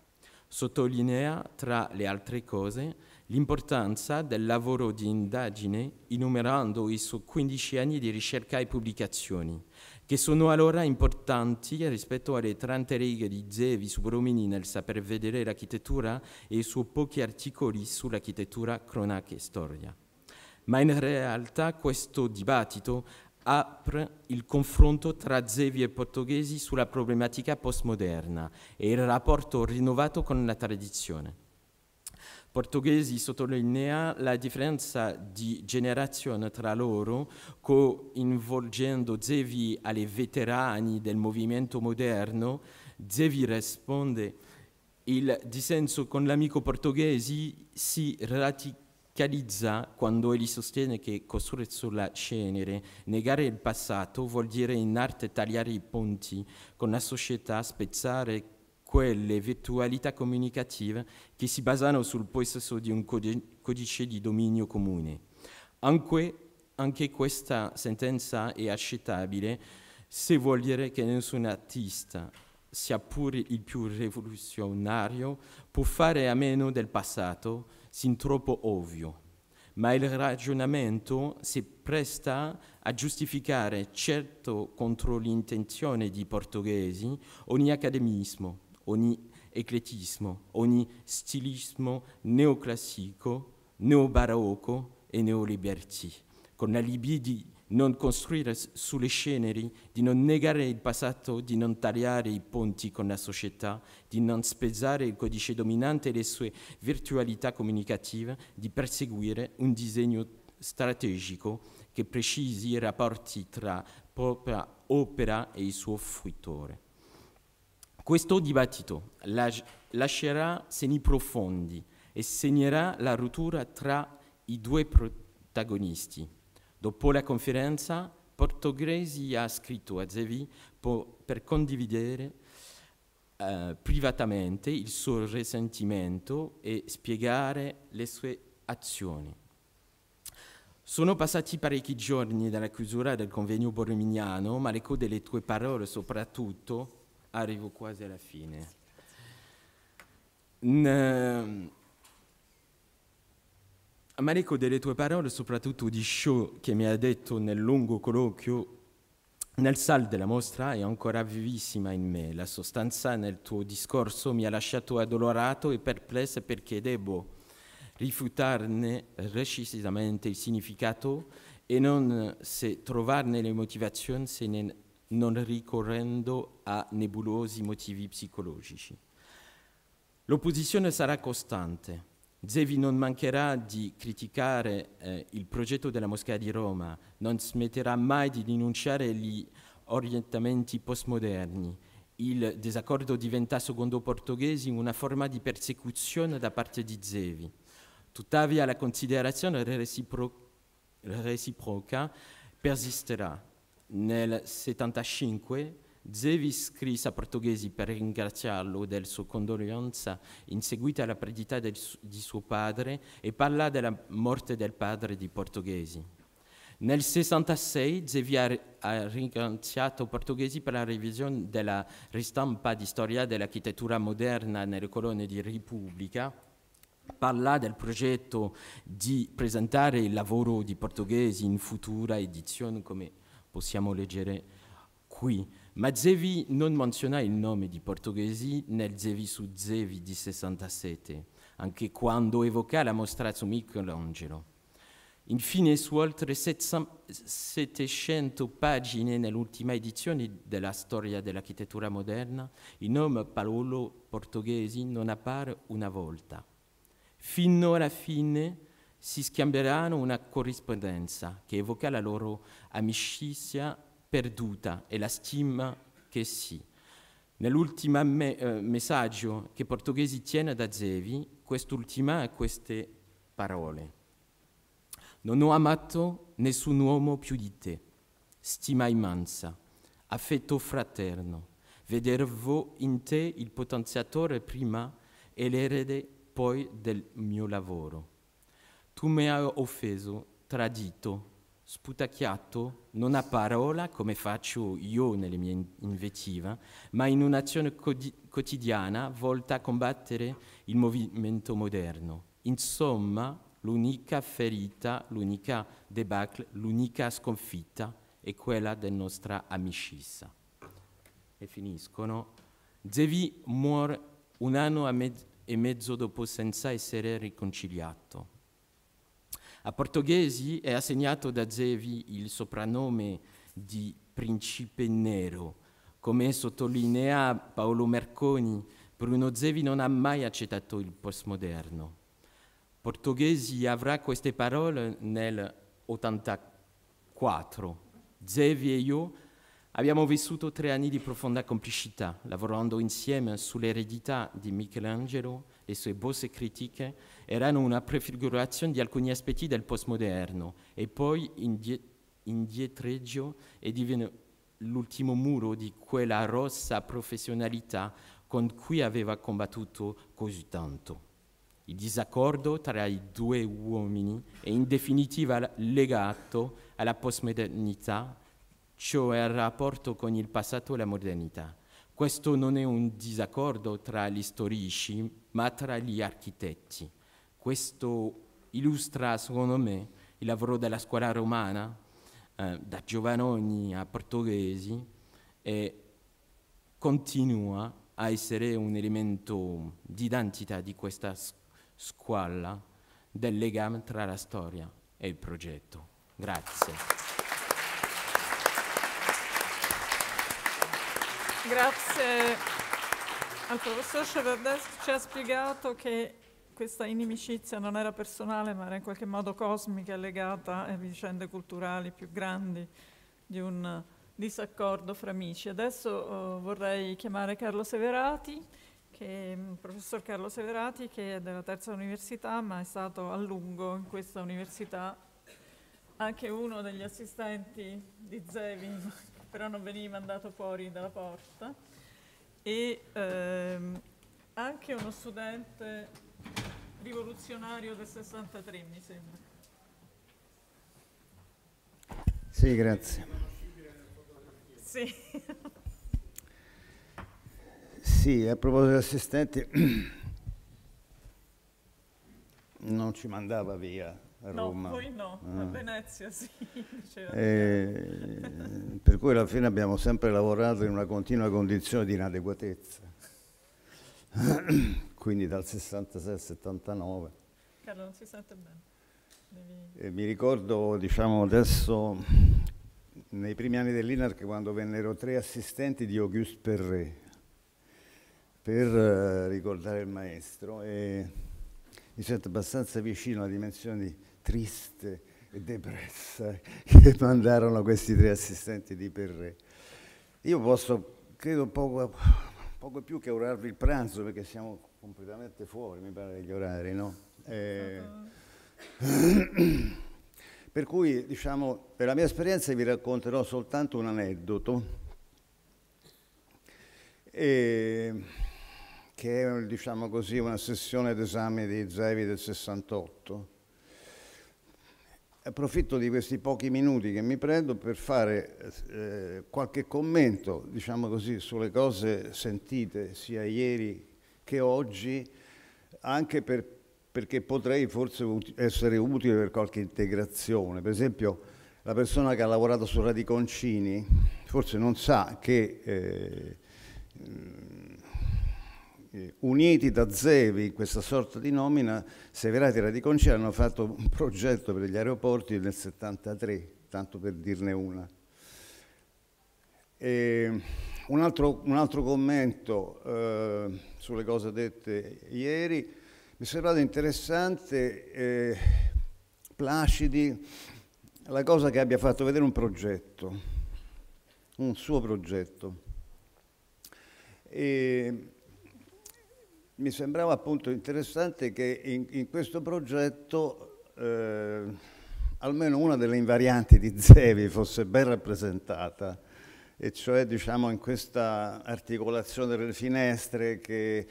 D: Sottolinea, tra le altre cose, l'importanza del lavoro di indagine enumerando i suoi 15 anni di ricerca e pubblicazioni, che sono allora importanti rispetto alle 30 righe di Zevi su Bromini nel saper vedere l'architettura e i suoi pochi articoli sull'architettura cronaca e storia. Ma in realtà questo dibattito apre il confronto tra Zevi e Portoghesi sulla problematica postmoderna e il rapporto rinnovato con la tradizione. Portoghesi sottolinea la differenza di generazione tra loro, coinvolgendo Zevi alle veterani del movimento moderno. Zevi risponde il dissenso con l'amico portoghese si radica Calizza, quando egli sostiene che costruire sulla cenere, negare il passato, vuol dire in arte tagliare i ponti con la società, spezzare quelle virtualità comunicative che si basano sul possesso di un codice di dominio comune. Anche, anche questa sentenza è accettabile se vuol dire che nessun artista, sia pure il più rivoluzionario, può fare a meno del passato sin troppo ovvio, ma il ragionamento si presta a giustificare, certo contro l'intenzione di portoghesi, ogni accademismo, ogni ecletismo, ogni stilismo neoclassico, neobarocco e neoliberti, con l'alibi di non costruire sulle ceneri, di non negare il passato, di non tagliare i ponti con la società, di non spezzare il codice dominante e le sue virtualità comunicative, di perseguire un disegno strategico che precisi i rapporti tra propria opera e il suo fruitore. Questo dibattito lascerà segni profondi e segnerà la rottura tra i due protagonisti Dopo la conferenza, Portogresi ha scritto a Zevi per condividere eh, privatamente il suo risentimento e spiegare le sue azioni. Sono passati parecchi giorni dalla chiusura del convegno borromignano, ma l'eco delle tue parole soprattutto, arrivo quasi alla fine. N Americo, delle tue parole, soprattutto di ciò che mi ha detto nel lungo colloquio nel sal della mostra è ancora vivissima in me, la sostanza nel tuo discorso mi ha lasciato addolorato e perplesso perché devo rifiutarne recisamente il significato e non se trovarne le motivazioni se ne, non ricorrendo a nebulosi motivi psicologici. L'opposizione sarà costante, Zevi non mancherà di criticare eh, il progetto della Moschea di Roma, non smetterà mai di denunciare gli orientamenti postmoderni. Il disaccordo diventa, secondo Portoghesi, una forma di persecuzione da parte di Zevi. Tuttavia la considerazione recipro- reciproca persisterà. Nel 1975 Zevi scrisse a Portoghesi per ringraziarlo del suo condolenza in seguito alla perdita del, di suo padre e parla della morte del padre di Portoghesi. Nel 66 Zevi ha, ha ringraziato Portoghesi per la revisione della ristampa di storia dell'architettura moderna nelle colonne di Repubblica parla del progetto di presentare il lavoro di Portoghesi in futura edizione, come possiamo leggere qui. Ma Zevi non menziona il nome di portoghesi nel Zevi su Zevi di 67, anche quando evoca la mostra su Michelangelo. Infine, su oltre 700 pagine nell'ultima edizione della storia dell'architettura moderna, il nome Paolo Portoghesi non appare una volta. Fino alla fine si scambieranno una corrispondenza che evoca la loro amicizia perduta e la stima che sì. Nell'ultimo me- eh, messaggio che Portoghesi tiene da Zevi, quest'ultima ha queste parole. Non ho amato nessun uomo più di te, stima immensa, affetto fraterno, vedervo in te il potenziatore prima e l'erede poi del mio lavoro. Tu mi hai offeso, tradito, sputacchiato, non a parola come faccio io nelle mie invettive, ma in un'azione quotidiana volta a combattere il movimento moderno. Insomma, l'unica ferita, l'unica debacle, l'unica sconfitta è quella della nostra amicizia. E finiscono. Zevi muore un anno e mezzo dopo senza essere riconciliato a Portoghesi è assegnato da Zevi il soprannome di principe nero. Come sottolinea Paolo Merconi, Bruno Zevi non ha mai accettato il postmoderno. Portoghesi avrà queste parole nel 84. Zevi e io abbiamo vissuto tre anni di profonda complicità, lavorando insieme sull'eredità di Michelangelo le sue bozze critiche erano una prefigurazione di alcuni aspetti del postmoderno e poi indietreggio e divenne l'ultimo muro di quella rossa professionalità con cui aveva combattuto così tanto. Il disaccordo tra i due uomini è in definitiva legato alla postmodernità, cioè al rapporto con il passato e la modernità. Questo non è un disaccordo tra gli storici ma tra gli architetti. Questo illustra, secondo me, il lavoro della scuola romana, eh, da Giovanoni a Portoghesi, e continua a essere un elemento di identità di questa scuola, del legame tra la storia e il progetto. Grazie.
A: Grazie. Al professor Schevardeschi ci ha spiegato che questa inimicizia non era personale ma era in qualche modo cosmica e legata a vicende culturali più grandi di un disaccordo fra amici. Adesso eh, vorrei chiamare Carlo Severati, che, mm, professor Carlo Severati che è della terza università ma è stato a lungo in questa università anche uno degli assistenti di Zevin, però non veniva mandato fuori dalla porta e ehm, anche uno studente rivoluzionario del 63, mi sembra.
E: Sì, grazie. Sì. sì, a proposito assistenti, non ci mandava via a Roma. No, poi no, a ah.
A: Venezia sì.
E: Eh, cui alla fine abbiamo sempre lavorato in una continua condizione di inadeguatezza. Quindi dal 66 al 79.
A: Carlo, non si sente bene.
E: Devi... mi ricordo, diciamo adesso, nei primi anni dell'INARC quando vennero tre assistenti di Auguste Perret per eh, ricordare il maestro e mi sento abbastanza vicino alla dimensione triste depressa che mandarono questi tre assistenti di Perret. Io posso, credo, poco, poco più che orarvi il pranzo perché siamo completamente fuori, mi pare, degli orari, no? Eh, per cui, diciamo, per la mia esperienza vi racconterò soltanto un aneddoto eh, che è, diciamo così, una sessione d'esame di Zevi del 68 approfitto di questi pochi minuti che mi prendo per fare eh, qualche commento, diciamo così, sulle cose sentite sia ieri che oggi, anche per, perché potrei forse ut essere utile per qualche integrazione. Per esempio, la persona che ha lavorato su Radiconcini forse non sa che eh, uniti da Zevi in questa sorta di nomina, Severati e Radiconcini hanno fatto un progetto per gli aeroporti nel 73, tanto per dirne una. Un altro, un, altro, commento eh, sulle cose dette ieri, mi è sembrato interessante eh, Placidi, la cosa che abbia fatto vedere un progetto, un suo progetto. E, mi sembrava appunto interessante che in, in questo progetto eh, almeno una delle invarianti di Zevi fosse ben rappresentata, e cioè diciamo in questa articolazione delle finestre che eh,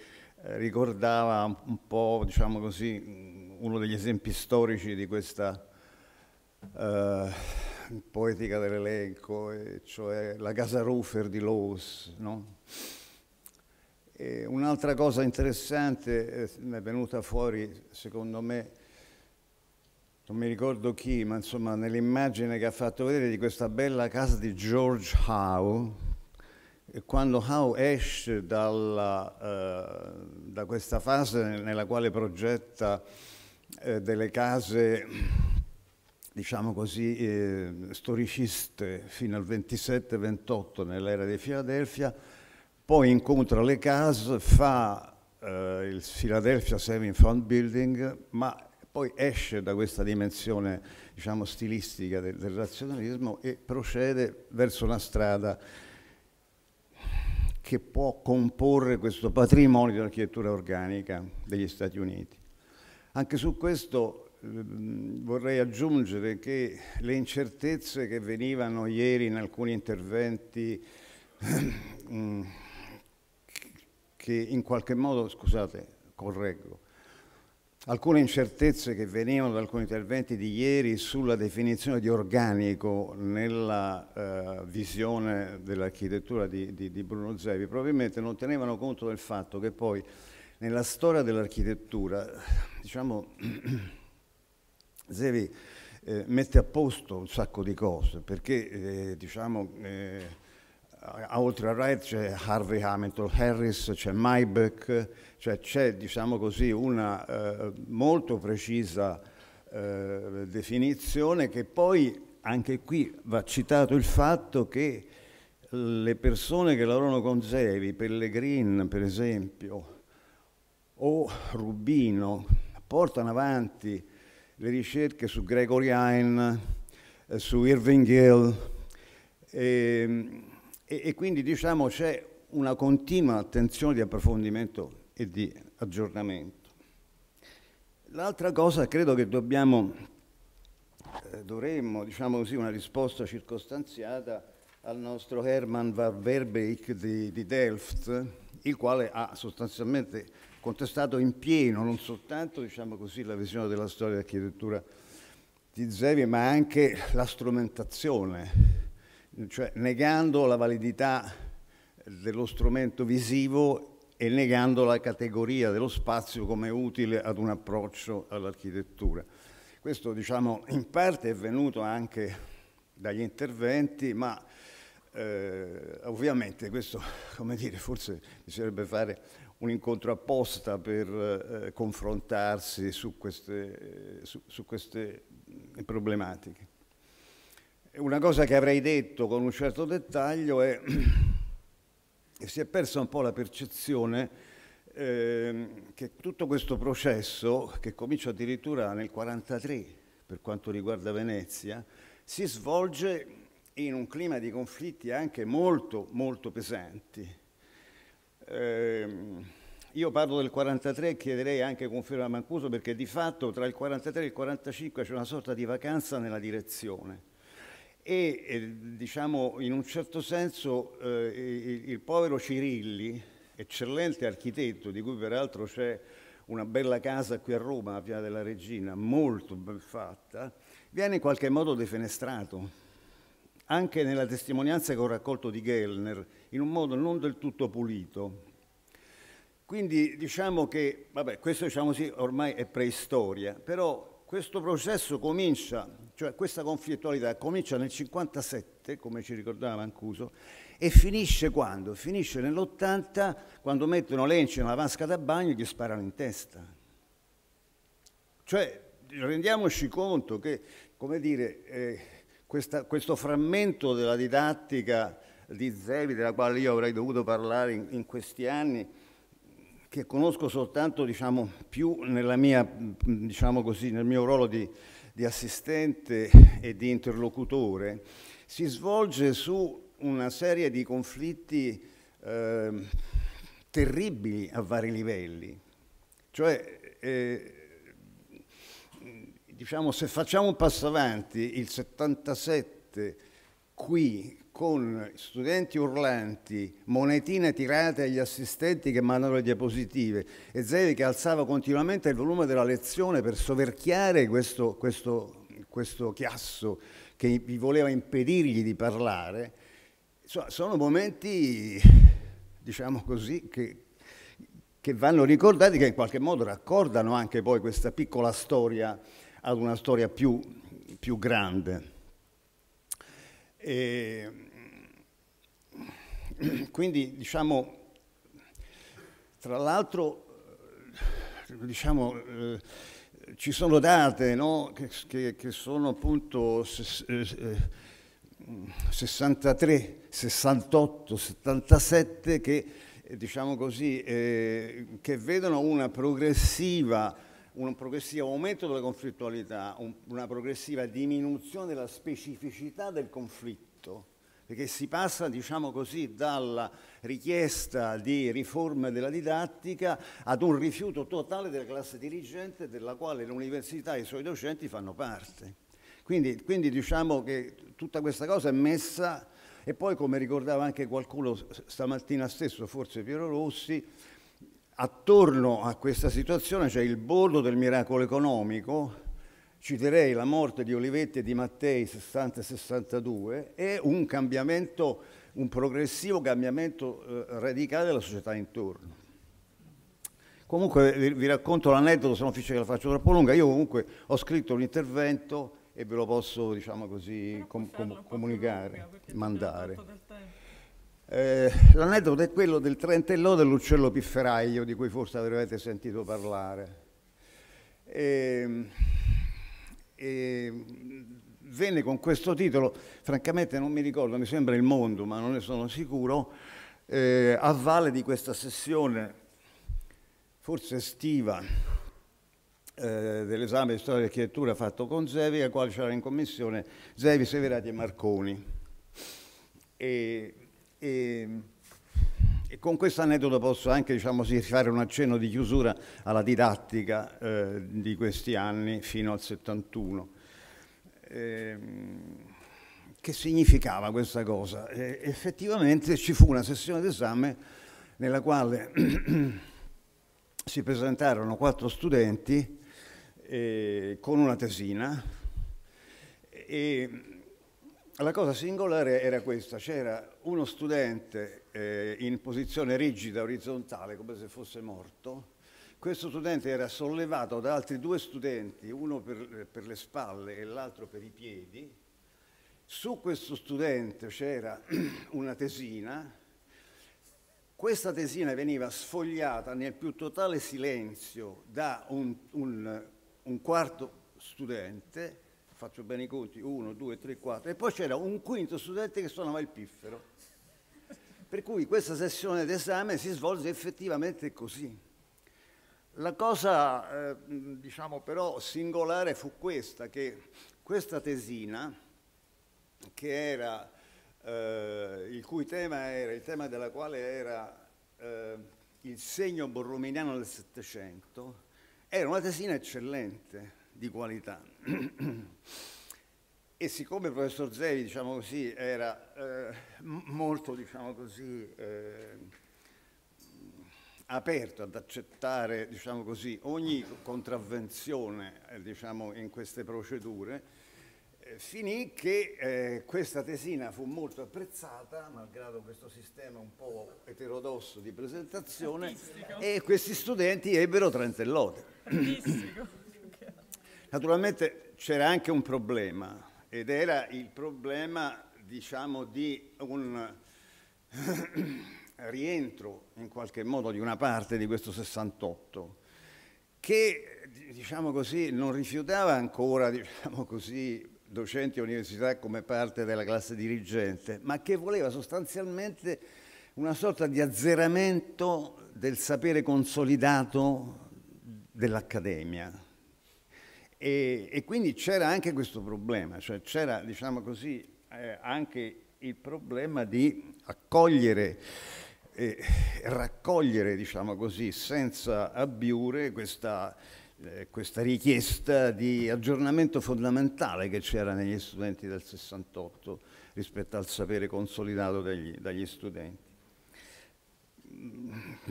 E: ricordava un po' diciamo così uno degli esempi storici di questa eh, poetica dell'elenco, cioè la casa Ruffer di Loos, no? un'altra cosa interessante eh, è venuta fuori, secondo me, non mi ricordo chi, ma insomma nell'immagine che ha fatto vedere di questa bella casa di George Howe, quando Howe esce dalla, eh, da questa fase nella quale progetta eh, delle case, diciamo così, eh, storiciste fino al 27-28 nell'era di Filadelfia, poi incontra Le Cas, fa eh, il Philadelphia Seven Fund Building, ma poi esce da questa dimensione diciamo, stilistica del, del razionalismo e procede verso una strada che può comporre questo patrimonio dell'architettura organica degli Stati Uniti. Anche su questo ehm, vorrei aggiungere che le incertezze che venivano ieri in alcuni interventi mm, che in qualche modo, scusate, correggo, alcune incertezze che venivano da alcuni interventi di ieri sulla definizione di organico nella eh, visione dell'architettura di, di, di, Bruno Zevi probabilmente non tenevano conto del fatto che poi nella storia dell'architettura, diciamo, Zevi eh, mette a posto un sacco di cose, perché eh, diciamo, eh, oltre a Wright c'è Harvey Hamilton Harris, c'è Mybeck, cioè c'è diciamo così, una eh, molto precisa eh, definizione che poi anche qui va citato il fatto che le persone che lavorano con Zevi, Pellegrin per esempio, o Rubino, portano avanti le ricerche su Gregory Hein, eh, su Irving Gill, ehm, e, e quindi diciamo c'è una continua attenzione di approfondimento e di aggiornamento. L'altra cosa credo che dobbiamo, eh, dovremmo, diciamo così, una risposta circostanziata al nostro Herman van Verbeek di, di Delft, il quale ha sostanzialmente contestato in pieno non soltanto diciamo così, la visione della storia dell'architettura di Zevi, ma anche la strumentazione cioè negando la validità dello strumento visivo e negando la categoria dello spazio come utile ad un approccio all'architettura. Questo diciamo in parte è venuto anche dagli interventi, ma eh, ovviamente questo, come dire, forse bisognerebbe fare un incontro apposta per eh, confrontarsi su queste, su, su queste problematiche. Una cosa che avrei detto con un certo dettaglio è che si è persa un po' la percezione eh, che tutto questo processo, che comincia addirittura nel 1943 per quanto riguarda Venezia, si svolge in un clima di conflitti anche molto, molto pesanti. Eh, io parlo del 1943 e chiederei anche conferma a Mancuso perché di fatto tra il 1943 e il 1945 c'è una sorta di vacanza nella direzione e eh, diciamo in un certo senso eh, il, il, povero Cirilli, eccellente architetto di cui peraltro c'è una bella casa qui a Roma, a Via della Regina, molto ben fatta, viene in qualche modo defenestrato. Anche nella testimonianza che ho raccolto di Gellner, in un modo non del tutto pulito. Quindi diciamo che, vabbè, questo diciamo sì, ormai è preistoria, però questo processo comincia, cioè questa conflittualità comincia nel 57, come ci ricordava Mancuso, e finisce quando? Finisce nell'80 quando mettono Lenci nella vasca da bagno e gli sparano in testa. Cioè, rendiamoci conto che, come dire, eh, questa, questo frammento della didattica di Zevi, della quale io avrei dovuto parlare in, in questi anni, che conosco soltanto diciamo, più mia, diciamo così, nel mio ruolo di, di, assistente e di interlocutore, si svolge su una serie di conflitti eh, terribili a vari livelli. Cioè, eh, diciamo, se facciamo un passo avanti, il 77 qui con studenti urlanti, monetine tirate agli assistenti che mandano le diapositive e Zevi che alzava continuamente il volume della lezione per soverchiare questo, questo, questo chiasso che vi voleva impedirgli di parlare, Insomma, sono momenti, diciamo così, che, che vanno ricordati, che in qualche modo raccordano anche poi questa piccola storia ad una storia più, più grande. E ehm, quindi diciamo, tra l'altro, diciamo, eh, ci sono date no? che, che, che, sono appunto 63, 68, 77 che, diciamo così, eh, che vedono una progressiva un progressivo aumento della conflittualità, un, una progressiva diminuzione della specificità del conflitto, perché si passa, diciamo così, dalla richiesta di riforme della didattica ad un rifiuto totale della classe dirigente della quale l'università e i suoi docenti fanno parte. Quindi, quindi diciamo che tutta questa cosa è messa e poi come ricordava anche qualcuno stamattina stesso, forse Piero Rossi, attorno a questa situazione c'è il bordo del miracolo economico, citerei la morte di Olivetti e di Mattei 60 e 62 e un cambiamento, un progressivo cambiamento eh, radicale della società intorno. Comunque vi, vi racconto l'aneddoto, se non finisce che la faccio troppo lunga, io comunque ho scritto un intervento e ve lo posso, diciamo così, com com comunicare, mandare. Eh, l'aneddoto è quello del trentellò dell'uccello pifferaio di cui forse avrete sentito parlare. E, ehm, e ehm, venne con questo titolo, francamente non mi ricordo, mi sembra Il Mondo, ma non ne sono sicuro, eh, a valle di questa sessione, forse estiva, eh, dell'esame di storia e architettura fatto con Zevi, al quale c'era in commissione Zevi, Severati e Marconi. E e, ehm, e con questo aneddoto posso anche diciamo, fare un accenno di chiusura alla didattica eh, di questi anni fino al 71. Eh, che significava questa cosa? Eh, effettivamente ci fu una sessione d'esame nella quale si presentarono quattro studenti eh, con una tesina e la cosa singolare era questa, c'era uno studente eh, in posizione rigida, orizzontale, come se fosse morto, questo studente era sollevato da altri due studenti, uno per, per le spalle e l'altro per i piedi, su questo studente c'era una tesina, questa tesina veniva sfogliata nel più totale silenzio da un, un, un quarto studente, faccio bene i conti, uno, due, tre, quattro, e poi c'era un quinto studente che suonava il piffero. Per cui questa sessione d'esame si svolge effettivamente così. La cosa, eh, diciamo però, singolare fu questa, che questa tesina, che era, eh, il cui tema era, il tema della quale era eh, il segno borrominiano del Settecento, era una tesina eccellente, di qualità. E siccome il professor Zevi, diciamo così, era eh, molto, diciamo così, eh, aperto ad accettare, diciamo così, ogni contravvenzione, eh, diciamo, in queste procedure, eh, finì che eh, questa tesina fu molto apprezzata, malgrado questo sistema un po' eterodosso di presentazione, Artistico. e questi studenti ebbero 30 lode. Naturalmente c'era anche un problema ed era il problema diciamo, di un rientro in qualche modo di una parte di questo 68 che diciamo così, non rifiutava ancora diciamo così, docenti e università come parte della classe dirigente, ma che voleva sostanzialmente una sorta di azzeramento del sapere consolidato dell'accademia e, e quindi c'era anche questo problema, cioè c'era, diciamo così, eh, anche il problema di accogliere eh, raccogliere, diciamo così, senza abbiure questa, eh, questa richiesta di aggiornamento fondamentale che c'era negli studenti del 68 rispetto al sapere consolidato degli, dagli studenti.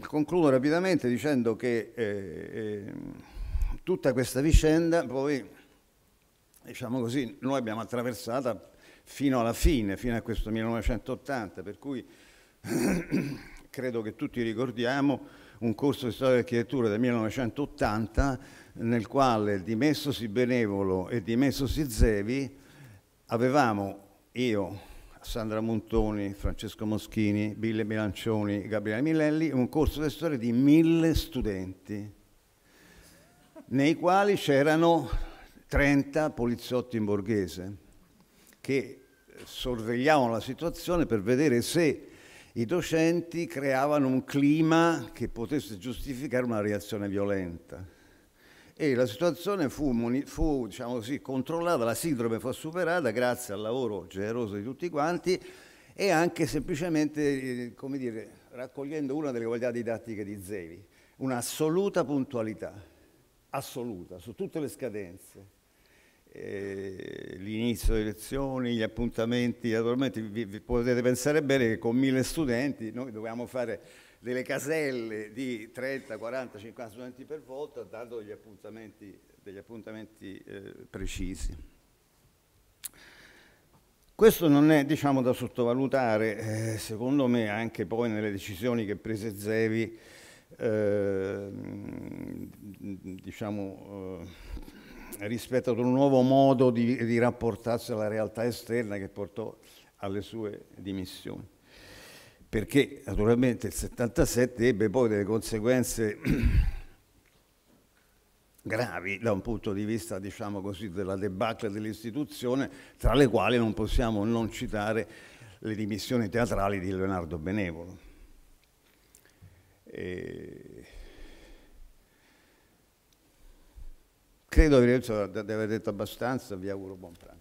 E: Concludo rapidamente dicendo che eh, ehm, tutta questa vicenda poi, diciamo così, noi abbiamo attraversata fino alla fine, fino a questo 1980, per cui credo che tutti ricordiamo un corso di storia dell'architettura del 1980 nel quale dimessosi Benevolo e dimessosi Zevi avevamo io, Sandra Montoni, Francesco Moschini, Bille Bilancioni, Gabriele Millelli un corso di storia di mille studenti nei quali c'erano 30 poliziotti in borghese che sorvegliavano la situazione per vedere se i docenti creavano un clima che potesse giustificare una reazione violenta. E la situazione fu, fu diciamo così, controllata, la sindrome fu superata grazie al lavoro generoso di tutti quanti e anche semplicemente, eh, come dire, raccogliendo una delle qualità didattiche di Zevi, un'assoluta puntualità assoluta su tutte le scadenze, eh, l'inizio delle lezioni, gli appuntamenti, naturalmente vi, vi potete pensare bene che con mille studenti noi dovevamo fare delle caselle di 30, 40, 50 studenti per volta dando degli appuntamenti, degli appuntamenti eh, precisi. Questo non è diciamo, da sottovalutare, eh, secondo me, anche poi nelle decisioni che prese Zevi Ehm, diciamo, eh, rispetto ad un nuovo modo di, di, rapportarsi alla realtà esterna che portò alle sue dimissioni. Perché naturalmente il 77 ebbe poi delle conseguenze gravi da un punto di vista, diciamo così, della debacle dell'istituzione, tra le quali non possiamo non citare le dimissioni teatrali di Leonardo Benevolo e... Credo di aver detto abbastanza, vi auguro buon pranzo.